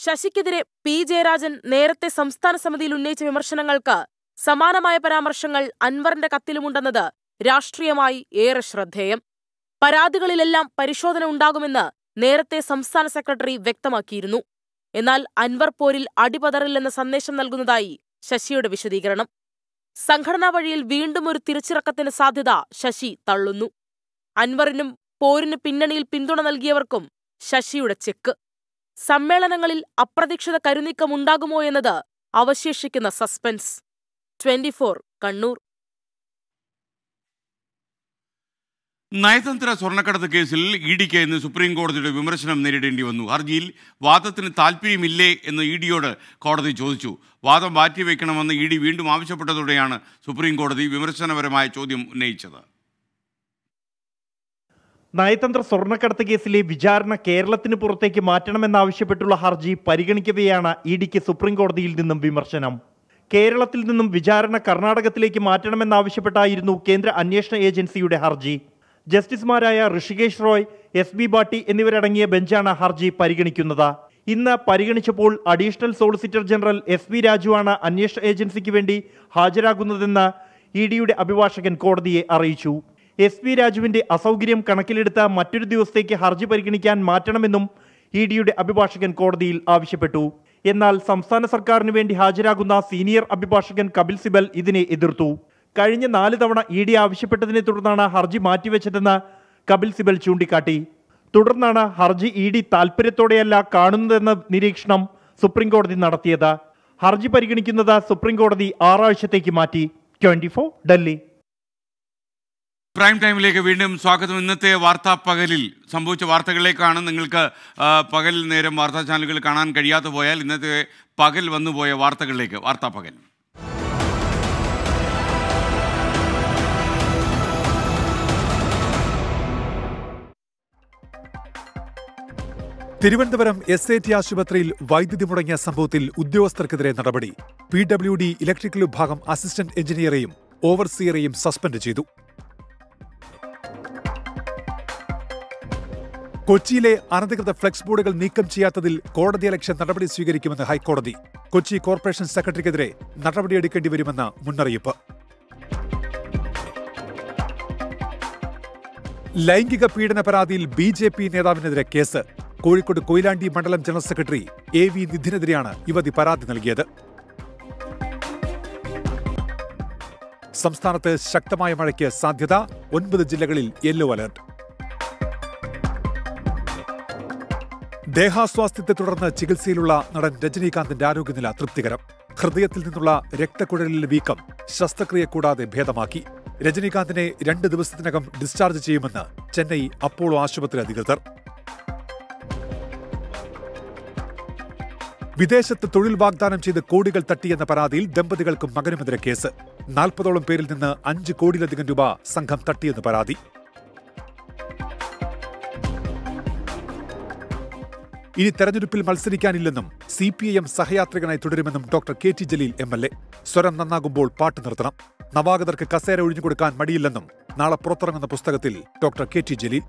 ശശിക്കെതിരെ പി ജയരാജൻ നേരത്തെ സംസ്ഥാന സമിതിയിൽ ഉന്നയിച്ച വിമർശനങ്ങൾക്ക് സമാനമായ പരാമർശങ്ങൾ അൻവറിന്റെ കത്തിലുമുണ്ടെന്നത് രാഷ്ട്രീയമായി ഏറെ ശ്രദ്ധേയം പരാതികളിലെല്ലാം പരിശോധന ഉണ്ടാകുമെന്ന് നേരത്തെ സംസ്ഥാന സെക്രട്ടറി വ്യക്തമാക്കിയിരുന്നു എന്നാൽ അൻവർ പോരിൽ അടിപതറില്ലെന്ന സന്ദേശം നൽകുന്നതായി ശശിയുടെ വിശദീകരണം സംഘടനാ വഴിയിൽ വീണ്ടും ഒരു തിരിച്ചിറക്കത്തിന് സാധ്യത ശശി തള്ളുന്നു അൻവറിനും പോരിന് പിന്നണിയിൽ പിന്തുണ നൽകിയവർക്കും ശശിയുടെ ചെക്ക് സമ്മേളനങ്ങളിൽ അപ്രതീക്ഷിത കരുനീക്കമുണ്ടാകുമോ എന്നത് അവശേഷിക്കുന്ന സസ്പെൻസ് ട്വന്റി കണ്ണൂർ നയതന്ത്ര സ്വർണ്ണക്കടത്ത് കേസിൽ ഇ ഡിക്ക് ഇന്ന് സുപ്രീം കോടതിയുടെ വിമർശനം നേരിടേണ്ടി വന്നു ഹർജിയിൽ വാദത്തിന് താല്പര്യമില്ലേ എന്ന് ഇ ഡിയോട് കോടതി ചോദിച്ചു വാദം മാറ്റിവെക്കണമെന്ന് ഇ ഡി വീണ്ടും ആവശ്യപ്പെട്ടതോടെയാണ് സുപ്രീം കോടതി വിമർശനപരമായ ചോദ്യം ഉന്നയിച്ചത് നയതന്ത്ര സ്വർണ്ണക്കടത്ത് കേസിലെ വിചാരണ കേരളത്തിന് പുറത്തേക്ക് മാറ്റണമെന്നാവശ്യപ്പെട്ടുള്ള ഹർജി പരിഗണിക്കവെയാണ് ഇ ഡിക്ക് സുപ്രീം കോടതിയിൽ നിന്നും വിമർശനം കേരളത്തിൽ നിന്നും വിചാരണ കർണാടകത്തിലേക്ക് മാറ്റണമെന്നാവശ്യപ്പെട്ടായിരുന്നു കേന്ദ്ര അന്വേഷണ ഏജൻസിയുടെ ഹർജി ജസ്റ്റിസുമാരായ ഋഷികേഷ് റോയ് എസ് ബി ബാട്ടി എന്നിവരടങ്ങിയ ബെഞ്ചാണ് ഹർജി പരിഗണിക്കുന്നത് ഇന്ന് പരിഗണിച്ചപ്പോൾ additional solicitor general S V രാജുവാണ് അന്വേഷണ ഏജൻസിക്ക് വേണ്ടി ഹാജരാകുന്നതെന്ന് ഇ ഡിയുടെ അഭിഭാഷകൻ കോടതിയെ അറിയിച്ചു എസ് വി രാജുവിന്റെ അസൗകര്യം കണക്കിലെടുത്ത മറ്റൊരു ദിവസത്തേക്ക് ഹർജി പരിഗണിക്കാൻ മാറ്റണമെന്നും ഇ ഡിയുടെ അഭിഭാഷകൻ കോടതിയിൽ ആവശ്യപ്പെട്ടു എന്നാൽ സംസ്ഥാന സർക്കാരിന് വേണ്ടി ഹാജരാകുന്ന സീനിയർ അഭിഭാഷകൻ കപിൽ സിബൽ ഇതിനെ എതിർത്തു കഴിഞ്ഞ നാല് തവണ ഇ ഡി ആവശ്യപ്പെട്ടതിനെ തുടർന്നാണ് ഹർജി മാറ്റിവെച്ചതെന്ന് കപിൽ സിബൽ ചൂണ്ടിക്കാട്ടി തുടർന്നാണ് ഹർജി ഇ ഡി താല്പര്യത്തോടെയല്ല കാണുന്നതെന്ന നിരീക്ഷണം സുപ്രീംകോടതി നടത്തിയത് ഹർജി പരിഗണിക്കുന്നത് സുപ്രീംകോടതി ആറാഴ്ചത്തേക്ക് മാറ്റി ട്വന്റി ഫോർ ഡൽഹി പ്രൈം ടൈമിലേക്ക് വീണ്ടും സ്വാഗതം ഇന്നത്തെ വാർത്താ പകലിൽ സംഭവിച്ച വാർത്തകളിലേക്കാണ് നിങ്ങൾക്ക് പകൽ നേരം വാർത്താ ചാനലുകൾ കാണാൻ കഴിയാതെ പോയാൽ ഇന്നത്തെ പകൽ വന്നുപോയ വാർത്തകളിലേക്ക് വാർത്താ പകൽ തിരുവനന്തപുരം എസ് ഐ ടി ആശുപത്രിയിൽ വൈദ്യുതി മുടങ്ങിയ സംഭവത്തിൽ ഉദ്യോഗസ്ഥർക്കെതിരെ നടപടി പി ഡബ്ല്യു ഡി ഇലക്ട്രിക്കൽ വിഭാഗം അസിസ്റ്റന്റ് എഞ്ചിനീയറെയും ഓവർസിയറെയും സസ്പെൻഡ് ചെയ്തു കൊച്ചിയിലെ അനധികൃത ഫ്ലെക്സ് ബോർഡുകൾ നീക്കം ചെയ്യാത്തതിൽ കോടതിയലക്ഷ്യ നടപടി സ്വീകരിക്കുമെന്ന് ഹൈക്കോടതി കൊച്ചി കോർപ്പറേഷൻ സെക്രട്ടറിക്കെതിരെ നടപടിയെടുക്കേണ്ടി വരുമെന്ന മുന്നറിയിപ്പ് ലൈംഗിക പീഡന പരാതിയിൽ ബി ജെ പി നേതാവിനെതിരെ കേസ് കോഴിക്കോട് കൊയിലാണ്ടി മണ്ഡലം ജനറൽ സെക്രട്ടറി എ വി നിധിനെതിരെയാണ് യുവതി പരാതി നൽകിയത് സംസ്ഥാനത്ത് ശക്തമായ മഴയ്ക്ക് സാധ്യത ഒൻപത് ജില്ലകളിൽ യെല്ലോ അലർട്ട് ദേഹാസ്വാസ്ഥ്യത്തെ തുടർന്ന് ചികിത്സയിലുള്ള നടൻ രജനീകാന്തിന്റെ ആരോഗ്യനില തൃപ്തികരം ഹൃദയത്തിൽ നിന്നുള്ള രക്തക്കുഴലിലെ വീക്കം ശസ്ത്രക്രിയ കൂടാതെ ഭേദമാക്കി രജനീകാന്തിനെ രണ്ട് ദിവസത്തിനകം ഡിസ്ചാർജ് ചെയ്യുമെന്ന് ചെന്നൈ അപ്പോളോ ആശുപത്രി അധികൃതർ വിദേശത്ത് തൊഴിൽ വാഗ്ദാനം ചെയ്ത് കോടികൾ തട്ടിയെന്ന പരാതിയിൽ ദമ്പതികൾക്കും മകനുമെതിരെ കേസ് നാൽപ്പതോളം പേരിൽ നിന്ന് അഞ്ച് കോടിയിലധികം രൂപ സംഘം തട്ടിയെന്ന് പരാതി ഇനി തെരഞ്ഞെടുപ്പിൽ മത്സരിക്കാനില്ലെന്നും സി പി ഐ എം സഹയാത്രികനായി തുടരുമെന്നും doctor K T Jaleel M L A സ്വരം നന്നാകുമ്പോൾ പാട്ട് നിർത്തണം നവാഗതർക്ക് കസേര ഒഴിഞ്ഞുകൊടുക്കാൻ മടിയില്ലെന്നും നാളെ പുറത്തിറങ്ങുന്ന പുസ്തകത്തിൽ doctor K T Jaleel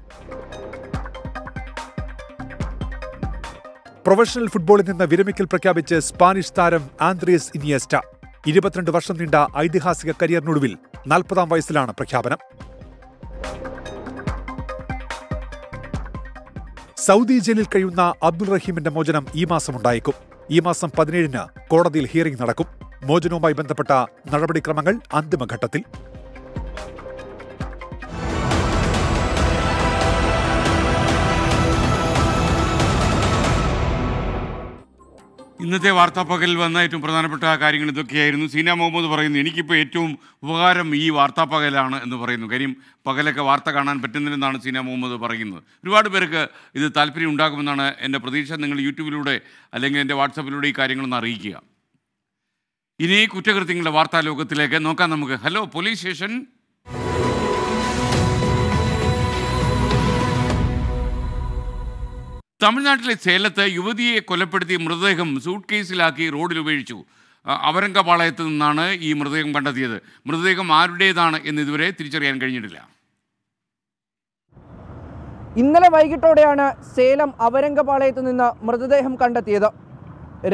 professional ഫുട്ബോളിൽ നിന്ന് വിരമിക്കൽ പ്രഖ്യാപിച്ച് സ്പാനിഷ് താരം ആന്ത്രിയസ് ഇനിയസ്റ്റ ഇരുപത്തിരണ്ട് വർഷം നീണ്ട ഐതിഹാസിക കരിയറിനൊടുവിൽ നാൽപ്പതാം വയസ്സിലാണ് പ്രഖ്യാപനം സൗദി ജയിലിൽ കഴിയുന്ന അബ്ദുൾ റഹീമിന്റെ മോചനം ഈ മാസം ഉണ്ടായേക്കും ഈ മാസം പതിനേഴിന് കോടതിയിൽ ഹിയറിംഗ് നടക്കും മോചനവുമായി ബന്ധപ്പെട്ട നടപടിക്രമങ്ങൾ അന്തിമഘട്ടത്തിൽ ഇന്നത്തെ വാർത്താപ്പകലിൽ വന്ന ഏറ്റവും പ്രധാനപ്പെട്ട കാര്യങ്ങൾ ഇതൊക്കെയായിരുന്നു സീന മുഹമ്മദ് പറയുന്നു എനിക്കിപ്പോൾ ഏറ്റവും ഉപകാരം ഈ വാർത്താപ്പകലാണ് എന്ന് പറയുന്നു കാര്യം പകലൊക്കെ വാർത്ത കാണാൻ പറ്റുന്നില്ലെന്നാണ് സീന മുഹമ്മദ് പറയുന്നത് ഒരുപാട് പേർക്ക് ഇത് താല്പര്യം ഉണ്ടാകുമെന്നാണ് എൻ്റെ പ്രതീക്ഷ നിങ്ങൾ യൂട്യൂബിലൂടെ അല്ലെങ്കിൽ എൻ്റെ വാട്സപ്പിലൂടെ ഈ കാര്യങ്ങളൊന്ന് അറിയിക്കുക ഇനി കുറ്റകൃത്യങ്ങളുടെ വാർത്താ ലോകത്തിലേക്ക് നോക്കാം നമുക്ക് ഹലോ പോലീസ് സ്റ്റേഷൻ തമിഴ്നാട്ടിലെ സേലത്ത് യുവതിയെ കൊലപ്പെടുത്തി മൃതദേഹം സൂട്ട് കേസിലാക്കി റോഡിൽ ഉപേക്ഷിച്ചു അവരംഗപാളയത്ത് നിന്നാണ് ഈ മൃതദേഹം കണ്ടെത്തിയത് മൃതദേഹം ആരുടേതാണ് എന്ന് ഇതുവരെ തിരിച്ചറിയാൻ കഴിഞ്ഞിട്ടില്ല ഇന്നലെ വൈകിട്ടോടെയാണ് സേലം അവരംഗപാളയത്ത് നിന്ന് മൃതദേഹം കണ്ടെത്തിയത്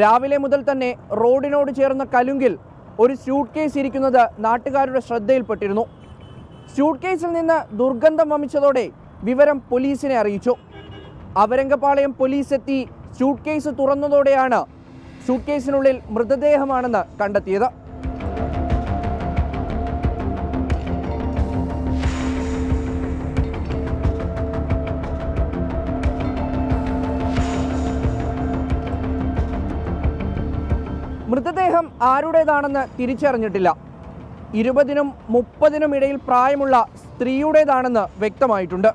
രാവിലെ മുതൽ തന്നെ റോഡിനോട് ചേർന്ന കലുങ്കിൽ ഒരു സ്യൂട്ട് കേസ് ഇരിക്കുന്നത് നാട്ടുകാരുടെ ശ്രദ്ധയിൽപ്പെട്ടിരുന്നു സ്യൂട്ട് കേസിൽ നിന്ന് ദുർഗന്ധം വമിച്ചതോടെ വിവരം പോലീസിനെ അറിയിച്ചു അവരംഗപാളയം പോലീസ് എത്തി സ്യൂട്ട് കേസ് തുറന്നതോടെയാണ് സ്യൂട്ട് കേസിനുള്ളിൽ മൃതദേഹമാണെന്ന് കണ്ടെത്തിയത് മൃതദേഹം ആരുടേതാണെന്ന് തിരിച്ചറിഞ്ഞിട്ടില്ല ഇരുപതിനും മുപ്പതിനും ഇടയിൽ പ്രായമുള്ള സ്ത്രീയുടേതാണെന്ന് വ്യക്തമായിട്ടുണ്ട്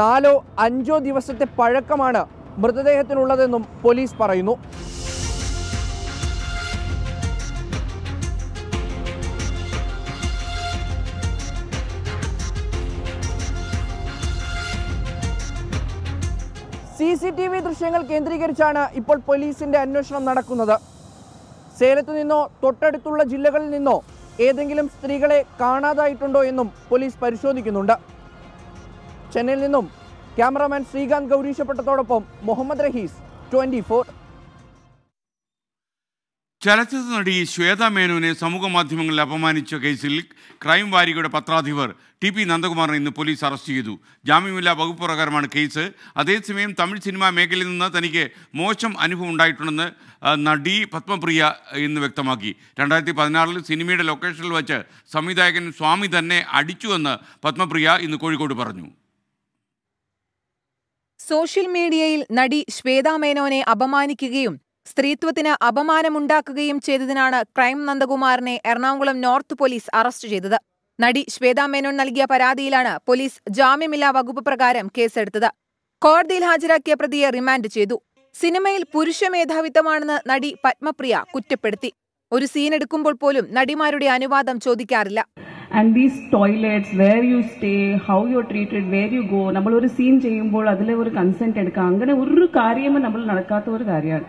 നാലോ അഞ്ചോ ദിവസത്തെ പഴക്കമാണ് മൃതദേഹത്തിനുള്ളതെന്നും പോലീസ് പറയുന്നു സി സി ടി വി ദൃശ്യങ്ങൾ കേന്ദ്രീകരിച്ചാണ് ഇപ്പോൾ പോലീസിന്റെ അന്വേഷണം നടക്കുന്നത് സേലത്തു നിന്നോ തൊട്ടടുത്തുള്ള ജില്ലകളിൽ നിന്നോ ഏതെങ്കിലും സ്ത്രീകളെ കാണാതായിട്ടുണ്ടോ എന്നും പോലീസ് പരിശോധിക്കുന്നുണ്ട് ചെന്നൈയിൽ നിന്നും ക്യാമറാമാൻ ശ്രീകാന്ത് ഗൗരീഷപ്പെട്ടതോടൊപ്പം മുഹമ്മദ് റഹീസ് ട്വന്റി ഫോർ ചലച്ചിത്ര നടി ശ്വേത മേനോനെ സമൂഹ മാധ്യമങ്ങളിൽ അപമാനിച്ച കേസിൽ ക്രൈം വാരികയുടെ പത്രാധിപർ ടി പി നന്ദകുമാറിനെ ഇന്ന് പോലീസ് അറസ്റ്റ് ചെയ്തു ജാമ്യമില്ലാ വകുപ്പ് പ്രകാരമാണ് കേസ് അതേസമയം തമിഴ് സിനിമാ മേഖലയിൽ നിന്ന് തനിക്ക് മോശം അനുഭവം ഉണ്ടായിട്ടുണ്ടെന്ന് നടി പത്മപ്രിയ ഇന്ന് വ്യക്തമാക്കി രണ്ടായിരത്തി പതിനാറിൽ സിനിമയുടെ ലൊക്കേഷനിൽ വച്ച് സംവിധായകൻ സ്വാമി തന്നെ അടിച്ചുവെന്ന് പത്മപ്രിയ ഇന്ന് കോഴിക്കോട് പറഞ്ഞു സോഷ്യൽ മീഡിയയിൽ നടി ശ്വേതാ മേനോനെ അപമാനിക്കുകയും സ്ത്രീത്വത്തിന് അപമാനമുണ്ടാക്കുകയും ചെയ്തതിനാണ് ക്രൈം നന്ദകുമാറിനെ എറണാകുളം നോർത്ത് പോലീസ് അറസ്റ്റ് ചെയ്തത് നടി ശ്വേതാ മേനോൻ നൽകിയ പരാതിയിലാണ് പോലീസ് ജാമ്യമില്ലാ വകുപ്പ് പ്രകാരം കേസെടുത്തത് കോടതിയിൽ ഹാജരാക്കിയ പ്രതിയെ റിമാൻഡ് ചെയ്തു സിനിമയിൽ പുരുഷ മേധാവിത്വമാണെന്ന് നടി പത്മപ്രിയ കുറ്റപ്പെടുത്തി ഒരു സീൻ എടുക്കുമ്പോൾ പോലും നടിമാരുടെ അനുവാദം ചോദിക്കാറില്ല and these toilets where you stay how you treated where you go നമ്മൾ ഒരു സീൻ ചെയ്യുമ്പോൾ അതിലെ ഒരു കൺസെന്റ് എടുക്കുക അങ്ങനെ ഒരു കാര്യവും നമ്മൾ നടക്കാത്ത ഒരു കാര്യമാണ്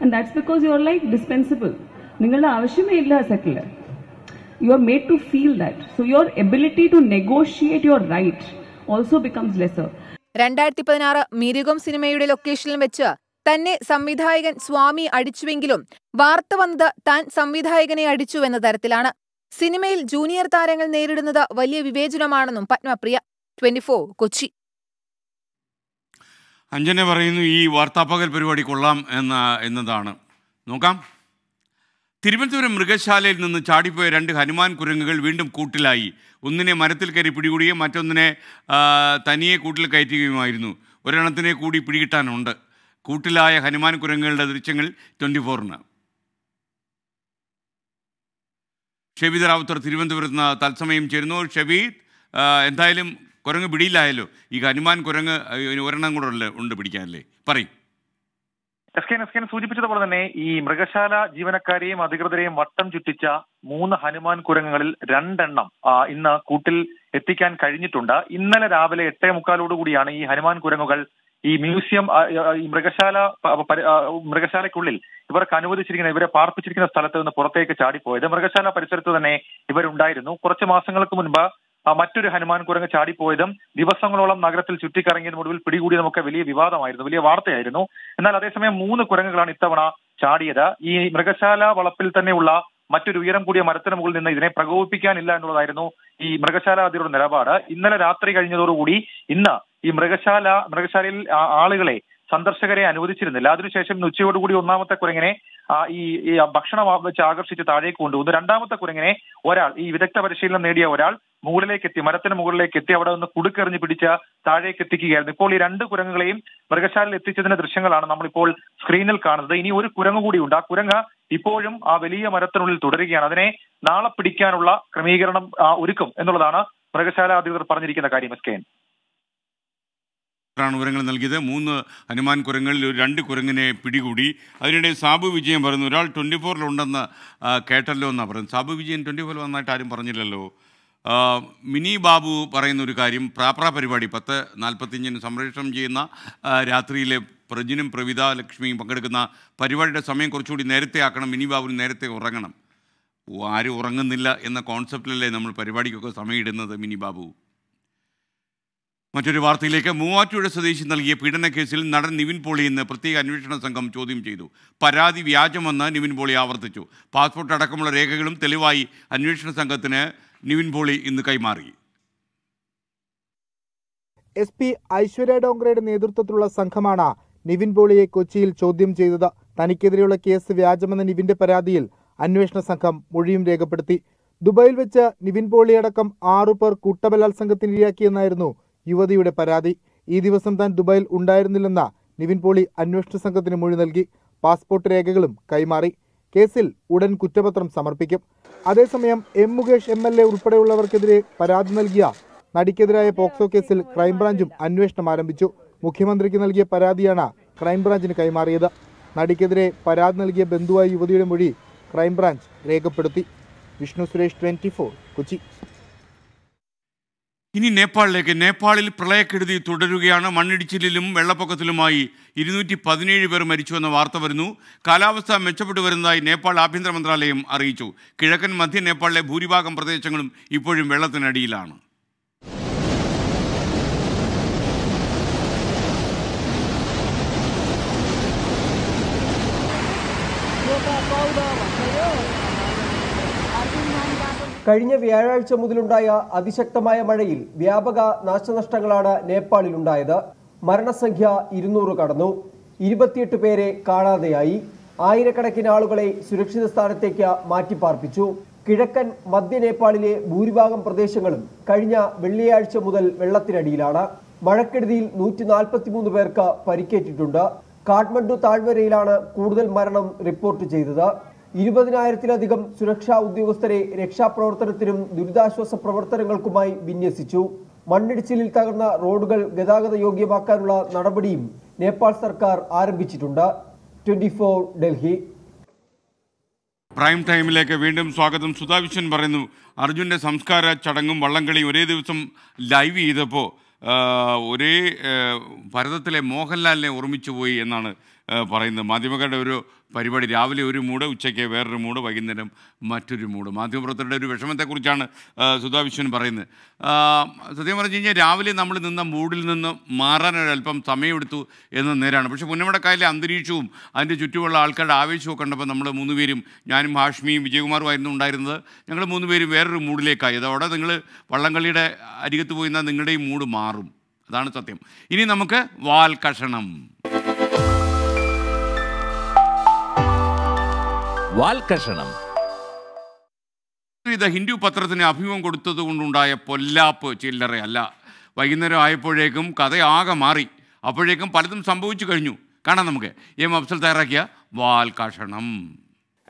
and that's because you are like dispensable നിങ്ങളുടെ ആവശ്യമേ ഇല്ല സെറ്റിൽ you are made to feel that so your ability to negotiate your right also becomes lesser രണ്ടായിരത്തി പതിനാറ് മിരുകം സിനിമയുടെ ലൊക്കേഷനിൽ വെച്ച് തന്നെ സംവിധായകൻ സ്വാമി അടിച്ചുവെങ്കിലും വാർത്ത വന്നത് താൻ സംവിധായകനെ അടിച്ചു എന്ന തരത്തിലാണ് സിനിമയിൽ ജൂനിയർ താരങ്ങൾ നേരിടുന്നത് വലിയ വിവേചനമാണെന്നും പത്മപ്രിയ ട്വന്റി ഫോർ കൊച്ചി അഞ്ജന പറയുന്നു ഈ വാർത്താപകൽ പരിപാടി കൊള്ളാം എന്ന എന്നതാണ് നോക്കാം തിരുവനന്തപുരം മൃഗശാലയിൽ നിന്ന് ചാടിപ്പോയ രണ്ട് ഹനുമാൻ കുരങ്ങുകൾ വീണ്ടും കൂട്ടിലായി ഒന്നിനെ മരത്തിൽ കയറി പിടികൂടുകയും മറ്റൊന്നിനെ തനിയെ കൂട്ടിൽ കയറ്റുകയുമായിരുന്നു ഒരെണ്ണത്തിനെ കൂടി പിടികിട്ടാനുണ്ട് കൂട്ടിലായ ഹനുമാൻ കുരങ്ങുകളുടെ ദൃശ്യങ്ങൾ ട്വൻറ്റി ഫോറിന് ഷബീദ് റാവുത്തർ തിരുവനന്തപുരത്ത് നിന്ന് തത്സമയം ചേരുന്നു ഷബീദ് എന്തായാലും കുരങ്ങ് പിടിയില്ലായാലോ ഈ ഹനുമാൻ കുരങ്ങ് ഒരെണ്ണം കൂടെ ഉള്ള ഉണ്ട് പിടിക്കാനല്ലേ പറയും എസ് കെ എസ് കെ സൂചിപ്പിച്ചതുപോലെ തന്നെ ഈ മൃഗശാല ജീവനക്കാരെയും അധികൃതരെയും വട്ടം ചുറ്റിച്ച മൂന്ന് ഹനുമാൻ കുരങ്ങുകളിൽ രണ്ടെണ്ണം ഇന്ന് കൂട്ടിൽ എത്തിക്കാൻ കഴിഞ്ഞിട്ടുണ്ട് ഇന്നലെ രാവിലെ എട്ടേ മുക്കാലോടുകൂടിയാണ് ഈ ഹനുമാൻ കുരങ്ങുകൾ ഈ മ്യൂസിയം ഈ മൃഗശാല മൃഗശാലയ്ക്കുള്ളിൽ ഇവർക്ക് അനുവദിച്ചിരിക്കുന്ന ഇവരെ പാർപ്പിച്ചിരിക്കുന്ന സ്ഥലത്ത് നിന്ന് പുറത്തേക്ക് ചാടിപ്പോയത് മൃഗശാല പരിസരത്ത് തന്നെ ഇവരുണ്ടായിരുന്നു കുറച്ച് മാസങ്ങൾക്ക് മുൻപ് മറ്റൊരു ഹനുമാൻ കുരങ്ങ് ചാടിപ്പോയതും ദിവസങ്ങളോളം നഗരത്തിൽ ചുറ്റിക്കറങ്ങിയതിന് ഒടുവിൽ പിടികൂടിയ നമുക്ക് വലിയ വിവാദമായിരുന്നു വലിയ വാർത്തയായിരുന്നു എന്നാൽ അതേസമയം മൂന്ന് കുരങ്ങുകളാണ് ഇത്തവണ ചാടിയത് ഈ മൃഗശാല വളപ്പിൽ തന്നെയുള്ള മറ്റൊരു ഉയരം കൂടിയ മരത്തിന് മുകളിൽ നിന്ന് ഇതിനെ പ്രകോപിപ്പിക്കാനില്ല എന്നുള്ളതായിരുന്നു ഈ മൃഗശാല അതിരുടെ നിലപാട് ഇന്നലെ രാത്രി കഴിഞ്ഞതോടുകൂടി ഇന്ന് ഈ മൃഗശാല മൃഗശാലയിൽ ആളുകളെ സന്ദർശകരെ അനുവദിച്ചിരുന്നില്ല അതിനുശേഷം ഉച്ചയോടുകൂടി ഒന്നാമത്തെ കുരങ്ങനെ ഈ ഭക്ഷണം വെച്ച് ആകർഷിച്ച് താഴേക്ക് കൊണ്ടുപോകുന്നു രണ്ടാമത്തെ കുരങ്ങനെ ഒരാൾ ഈ വിദഗ്ധ പരിശീലനം നേടിയ ഒരാൾ മുകളിലേക്ക് എത്തി മരത്തിന് മുകളിലേക്ക് എത്തി അവിടെ നിന്ന് കുടുക്കെറിഞ്ഞ് പിടിച്ച താഴേക്ക് എത്തിക്കുകയായിരുന്നു ഇപ്പോൾ ഈ രണ്ട് കുരങ്ങുകളെയും മൃഗശാലയിൽ എത്തിച്ചതിന്റെ ദൃശ്യങ്ങളാണ് നമ്മളിപ്പോൾ സ്ക്രീനിൽ കാണുന്നത് ഇനി ഒരു കുരങ്ങ് കൂടിയുണ്ട് ആ കുരങ്ങ് ഇപ്പോഴും ആ വലിയ മരത്തിനുള്ളിൽ തുടരുകയാണ് അതിനെ നാളെ പിടിക്കാനുള്ള ക്രമീകരണം ഒരുക്കും എന്നുള്ളതാണ് മൃഗശാല അധികൃതർ പറഞ്ഞിരിക്കുന്ന കാര്യം എസ് കെ ാണ് വിവരങ്ങൾ നൽകിയത് മൂന്ന് ഹനുമാൻ കുരങ്ങളിൽ ഒരു രണ്ട് കുരങ്ങിനെ പിടികൂടി അതിനിടെ സാബു വിജയൻ പറയുന്നു ഒരാൾ ട്വൻറ്റി ഫോറിലുണ്ടെന്ന് കേട്ടല്ലോ എന്നാണ് പറയുന്നത് സാബു വിജയൻ ട്വൻറ്റി ഫോറിൽ വന്നായിട്ട് ആരും പറഞ്ഞില്ലല്ലോ മിനി ബാബു പറയുന്ന ഒരു കാര്യം പ്രാപ്ര പരിപാടി പത്ത് നാൽപ്പത്തിയഞ്ചിന് സംപ്രേഷണം ചെയ്യുന്ന രാത്രിയിലെ പ്രജിനും പ്രവിത ലക്ഷ്മിയും പങ്കെടുക്കുന്ന പരിപാടിയുടെ സമയം കുറച്ചുകൂടി നേരത്തെ ആക്കണം മിനി ബാബുവിന് നേരത്തെ ഉറങ്ങണം ആരും ഉറങ്ങുന്നില്ല എന്ന കോൺസെപ്റ്റിലല്ലേ നമ്മൾ പരിപാടിക്കൊക്കെ സമയമിടുന്നത് മിനി ബാബു മറ്റൊരു വാർത്തയിലേക്ക് മൂവാറ്റുപുഴ സ്വദേശി നൽകിയ പീഡന കേസിൽ നടൻ നിവിൻ പോളി ഇന്ന് പ്രത്യേക അന്വേഷണ സംഘം ചോദ്യം ചെയ്തു പരാതി വ്യാജമെന്ന് നിവിൻ പോളി ആവർത്തിച്ചു പാസ്പോർട്ട് അടക്കമുള്ള രേഖകളും തെളിവായി അന്വേഷണ സംഘത്തിന് നിവിൻ പോളി ഇന്ന് കൈമാറി എസ് പി ഐശ്വര്യ ഡോങ്ക്രയുടെ നേതൃത്വത്തിലുള്ള സംഘമാണ് നിവിൻ പോളിയെ കൊച്ചിയിൽ ചോദ്യം ചെയ്തത് തനിക്കെതിരെയുള്ള കേസ് വ്യാജമെന്ന നിവിന്റെ പരാതിയിൽ അന്വേഷണ സംഘം മൊഴിയും രേഖപ്പെടുത്തി ദുബായിൽ വെച്ച് നിവിൻ പോളിയടക്കം ആറുപേർ കൂട്ടബലാത്സംഗത്തിനിരയാക്കിയെന്നായിരുന്നു യുവതിയുടെ പരാതി ഈ ദിവസം താൻ ദുബായിൽ ഉണ്ടായിരുന്നില്ലെന്ന നിവിൻ പോളി അന്വേഷണ സംഘത്തിന് മൊഴി നൽകി പാസ്പോർട്ട് രേഖകളും കൈമാറി കേസിൽ ഉടൻ കുറ്റപത്രം സമർപ്പിക്കും അതേസമയം M Mukesh M L A ഉൾപ്പെടെയുള്ളവർക്കെതിരെ പരാതി നൽകിയ നടിക്കെതിരായ പോക്സോ കേസിൽ ക്രൈംബ്രാഞ്ചും അന്വേഷണം ആരംഭിച്ചു മുഖ്യമന്ത്രിക്ക് നൽകിയ പരാതിയാണ് ക്രൈംബ്രാഞ്ചിന് കൈമാറിയത് നടിക്കെതിരെ പരാതി നൽകിയ ബന്ധുവായ യുവതിയുടെ മൊഴി ക്രൈംബ്രാഞ്ച് രേഖപ്പെടുത്തി വിഷ്ണു സുരേഷ് ട്വൻറ്റി കൊച്ചി ഇനി നേപ്പാളിലേക്ക് നേപ്പാളിൽ പ്രളയക്കെടുതി തുടരുകയാണ് മണ്ണിടിച്ചിലിലും വെള്ളപ്പൊക്കത്തിലുമായി ഇരുന്നൂറ്റി പതിനേഴ് പേർ മരിച്ചുവെന്ന വാർത്ത വരുന്നു കാലാവസ്ഥ മെച്ചപ്പെട്ടു വരുന്നതായി നേപ്പാൾ ആഭ്യന്തര മന്ത്രാലയം അറിയിച്ചു കിഴക്കൻ മധ്യ നേപ്പാളിലെ ഭൂരിഭാഗം പ്രദേശങ്ങളും ഇപ്പോഴും വെള്ളത്തിനടിയിലാണ് കഴിഞ്ഞ വ്യാഴാഴ്ച മുതലുണ്ടായ അതിശക്തമായ മഴയിൽ വ്യാപക നാശനഷ്ടങ്ങളാണ് നേപ്പാളിൽ ഉണ്ടായത് മരണസംഖ്യ ഇരുന്നൂറ് കടന്നു ഇരുപത്തിയെട്ട് പേരെ കാണാതെയായി ആയിരക്കണക്കിന് ആളുകളെ സുരക്ഷിത സ്ഥാനത്തേക്ക് മാറ്റിപ്പാർപ്പിച്ചു കിഴക്കൻ മധ്യ നേപ്പാളിലെ ഭൂരിഭാഗം പ്രദേശങ്ങളും കഴിഞ്ഞ വെള്ളിയാഴ്ച മുതൽ വെള്ളത്തിനടിയിലാണ് മഴക്കെടുതിയിൽ നൂറ്റി നാൽപ്പത്തിമൂന്ന് പേർക്ക് പരിക്കേറ്റിട്ടുണ്ട് കാഠ്മണ്ഡു താഴ്വരയിലാണ് കൂടുതൽ മരണം റിപ്പോർട്ട് ചെയ്തത് ഇരുപതിനായിരത്തിലധികം സുരക്ഷാ ഉദ്യോഗസ്ഥരെ രക്ഷാപ്രവർത്തനത്തിനും ദുരിതാശ്വാസ പ്രവർത്തനങ്ങൾക്കുമായി വിന്യസിച്ചു മണ്ണിടിച്ചിലിൽ തകർന്ന റോഡുകൾ ഗതാഗത യോഗ്യമാക്കാനുള്ള നടപടിയും നേപ്പാൾ സർക്കാർ ആരംഭിച്ചിട്ടുണ്ട് ട്വന്റി ഡൽഹി പ്രൈം ടൈമിലേക്ക് വീണ്ടും സ്വാഗതം സുധാവിശ്വൻ പറയുന്നു അർജുൻ്റെ സംസ്കാര ചടങ്ങും വള്ളംകളിയും ഒരേ ദിവസം ലൈവ് ചെയ്തപ്പോൾ ഒരേ ഭരതത്തിലെ മോഹൻലാലിനെ ഓർമ്മിച്ചു പോയി എന്നാണ് പറയുന്നത് മാധ്യമക്കാരുടെ ഒരു പരിപാടി രാവിലെ ഒരു മൂട് ഉച്ചയ്ക്ക് വേറൊരു മൂട് വൈകുന്നേരം മറ്റൊരു മൂട് മാധ്യമപ്രവർത്തകരുടെ ഒരു വിഷമത്തെക്കുറിച്ചാണ് സുധാ വിശ്വൻ പറയുന്നത് സത്യം പറഞ്ഞു കഴിഞ്ഞാൽ രാവിലെ നമ്മൾ നിന്ന മൂഡിൽ നിന്ന് മാറാൻ സമയമെടുത്തു എന്ന് നേരാണ് പക്ഷേ പുന്നമടക്കായലെ അന്തരീക്ഷവും അതിൻ്റെ ചുറ്റുമുള്ള ആൾക്കാരുടെ ആവേശവും കണ്ടപ്പോൾ നമ്മൾ മൂന്ന് പേരും ഞാനും ഹാഷ്മിയും വിജയകുമാറുമായിരുന്നു ഉണ്ടായിരുന്നത് ഞങ്ങൾ മൂന്ന് പേരും വേറൊരു മൂടിലേക്കായി അതവിടെ നിങ്ങൾ വള്ളംകളിയുടെ അരികത്ത് പോയിരുന്നാൽ നിങ്ങളുടെയും മൂട് മാറും അതാണ് സത്യം ഇനി നമുക്ക് വാൽ കഷണം വാൽക്കഷണം ഇത് ഹിന്ദു പത്രത്തിന് അഭിമുഖം കൊടുത്തത് കൊണ്ടുണ്ടായ പൊല്ലാപ്പ് ചില്ലറയല്ല വൈകുന്നേരം ആയപ്പോഴേക്കും കഥ ആകെ മാറി അപ്പോഴേക്കും പലതും സംഭവിച്ചു കഴിഞ്ഞു കാണാം നമുക്ക് എം അഫ്സൽ തയ്യാറാക്കിയ വാൽക്കഷണം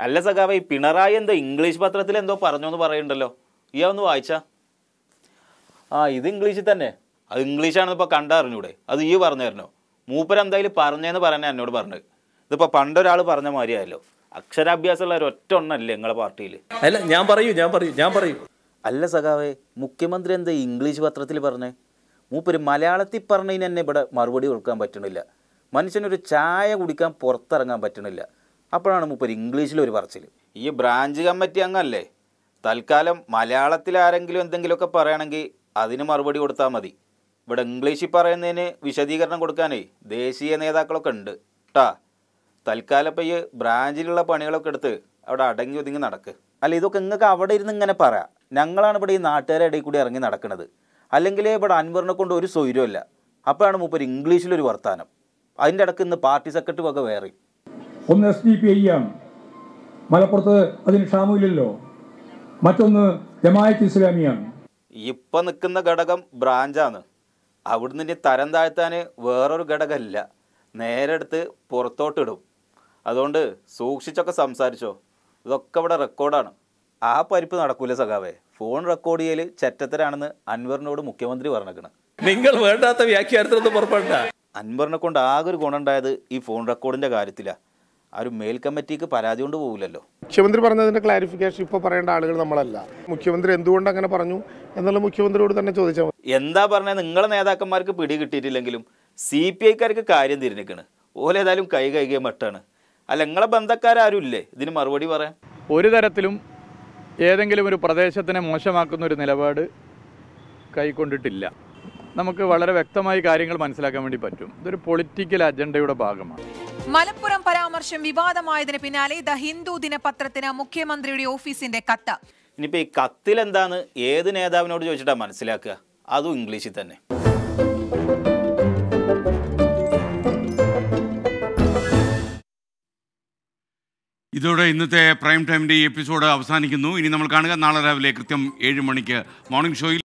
അല്ല ഈ പിണറായി എന്തോ ഇംഗ്ലീഷ് പത്രത്തിൽ എന്തോ പറഞ്ഞു എന്ന് പറയുന്നുണ്ടല്ലോ ഈ ഒന്ന് വായിച്ചാ ആ ഇത് ഇംഗ്ലീഷിൽ തന്നെ അത് ഇംഗ്ലീഷാണെന്ന് ഇപ്പോൾ കണ്ടറിഞ്ഞൂടെ അത് ഈ പറഞ്ഞു മൂപ്പരെന്തായാലും പറഞ്ഞതെന്ന് പറയാനാണ് എന്നോട് പറഞ്ഞത് ഇതിപ്പോൾ പണ്ടൊരാൾ പറഞ്ഞ മാതിരിയായല്ലോ അക്ഷരാഭ്യാസമുള്ള ഒരു ഒറ്റ ഒന്നല്ലേ നിങ്ങളെ പാർട്ടിയിൽ അല്ല ഞാൻ പറയൂ ഞാൻ പറയൂ ഞാൻ പറയൂ അല്ല സഖാവേ മുഖ്യമന്ത്രി എന്താ ഇംഗ്ലീഷ് പത്രത്തിൽ പറഞ്ഞേ മൂപ്പര് മലയാളത്തിൽ പറഞ്ഞതിന് തന്നെ ഇവിടെ മറുപടി കൊടുക്കാൻ പറ്റണില്ല മനുഷ്യനൊരു ചായ കുടിക്കാൻ പുറത്തിറങ്ങാൻ പറ്റണില്ല അപ്പോഴാണ് മൂപ്പര് ഇംഗ്ലീഷിലൊരു പറച്ചിൽ ഈ ബ്രാഞ്ച് കമ്മിറ്റി അങ്ങല്ലേ തൽക്കാലം മലയാളത്തിൽ ആരെങ്കിലും എന്തെങ്കിലുമൊക്കെ പറയുകയാണെങ്കിൽ അതിന് മറുപടി കൊടുത്താൽ മതി ഇവിടെ ഇംഗ്ലീഷിൽ പറയുന്നതിന് വിശദീകരണം കൊടുക്കാനേ ദേശീയ നേതാക്കളൊക്കെ ഉണ്ട് കേട്ടാ തൽക്കാലം ഇപ്പോൾ ഈ ബ്രാഞ്ചിലുള്ള പണികളൊക്കെ എടുത്ത് അവിടെ അടങ്ങി ഒതുങ്ങി നടക്ക് അല്ല ഇതൊക്കെ നിങ്ങൾക്ക് അവിടെ ഇരുന്ന് ഇങ്ങനെ പറയാം ഞങ്ങളാണ് ഇവിടെ ഈ നാട്ടുകാരെ ഇടയിൽ കൂടി ഇറങ്ങി നടക്കുന്നത് അല്ലെങ്കിൽ ഇവിടെ അൻവറിനെ കൊണ്ട് ഒരു സ്വൈര്യമില്ല അപ്പോഴാണ് മൂപ്പർ ഇംഗ്ലീഷിലൊരു വർത്താനം അതിൻ്റെ ഇടയ്ക്ക് ഇന്ന് പാർട്ടി സെക്രട്ടറി ഒക്കെ വേറെ ഒന്ന് എസ് ഡി പി ഐയാണ് മലപ്പുറത്ത് അതിന് ക്ഷാമമില്ലല്ലോ മറ്റൊന്ന് ഇസ്ലാമിയാണ് ഇപ്പം നിൽക്കുന്ന ഘടകം ബ്രാഞ്ചാണ് അവിടുന്ന് തരം താഴ്ത്താൻ വേറൊരു ഘടകമല്ല നേരെടുത്ത് പുറത്തോട്ടിടും അതുകൊണ്ട് സൂക്ഷിച്ചൊക്കെ സംസാരിച്ചോ ഇതൊക്കെ ഇവിടെ റെക്കോർഡാണ് ആ പരിപ്പ് നടക്കൂല സഖാവേ ഫോൺ റെക്കോർഡ് ചെയ്യൽ ചറ്റത്തരാണെന്ന് അൻവറിനോട് മുഖ്യമന്ത്രി പറഞ്ഞേക്കണ് നിങ്ങൾ വേണ്ടാത്ത വ്യാഖ്യാനത്തിനൊന്നും പുറപ്പെട്ട അൻവറിനെ കൊണ്ട് ആകെ ഒരു ഗുണമുണ്ടായത് ഈ ഫോൺ റെക്കോർഡിന്റെ കാര്യത്തിലാണ് ആ ഒരു മേൽ കമ്മിറ്റിക്ക് പരാതി കൊണ്ട് പോകില്ലല്ലോ മുഖ്യമന്ത്രി പറഞ്ഞതിന്റെ ക്ലാരിഫിക്കേഷൻ ഇപ്പോൾ പറയേണ്ട ആളുകൾ നമ്മളല്ല മുഖ്യമന്ത്രി എന്തുകൊണ്ട് അങ്ങനെ പറഞ്ഞു എന്നുള്ള മുഖ്യമന്ത്രിയോട് തന്നെ ചോദിച്ചാൽ എന്താ പറഞ്ഞാൽ നിങ്ങളെ നേതാക്കന്മാർക്ക് പിടി കിട്ടിയിട്ടില്ലെങ്കിലും സി പി ഐക്കാർക്ക് കാര്യം തിരിഞ്ഞിക്കണ് ഓലേതായാലും കൈ കൈകിയ മട്ടാണ് അല്ല നിങ്ങളെ ബന്ധക്കാരും ഇല്ലേ ഇതിന് മറുപടി പറയാം ഒരു തരത്തിലും ഏതെങ്കിലും ഒരു പ്രദേശത്തിനെ മോശമാക്കുന്ന ഒരു നിലപാട് കൈക്കൊണ്ടിട്ടില്ല നമുക്ക് വളരെ വ്യക്തമായി കാര്യങ്ങൾ മനസ്സിലാക്കാൻ വേണ്ടി പറ്റും ഇതൊരു പൊളിറ്റിക്കൽ അജണ്ടയുടെ ഭാഗമാണ് മലപ്പുറം പരാമർശം വിവാദമായതിന് പിന്നാലെ ദ ഹിന്ദു ദിനപത്രത്തിന് മുഖ്യമന്ത്രിയുടെ ഓഫീസിന്റെ കത്ത് ഇനിയിപ്പോ ഈ കത്തിൽ എന്താണ് ഏത് നേതാവിനോട് ചോദിച്ചിട്ടാണ് മനസ്സിലാക്കുക അതും ഇംഗ്ലീഷിൽ തന്നെ ഇതോടെ ഇന്നത്തെ പ്രൈം ടൈമിൻ്റെ ഈ എപ്പിസോഡ് അവസാനിക്കുന്നു ഇനി നമ്മൾ കാണുക നാളെ രാവിലെ കൃത്യം ഏഴ് മണിക്ക് മോർണിംഗ് ഷോയിൽ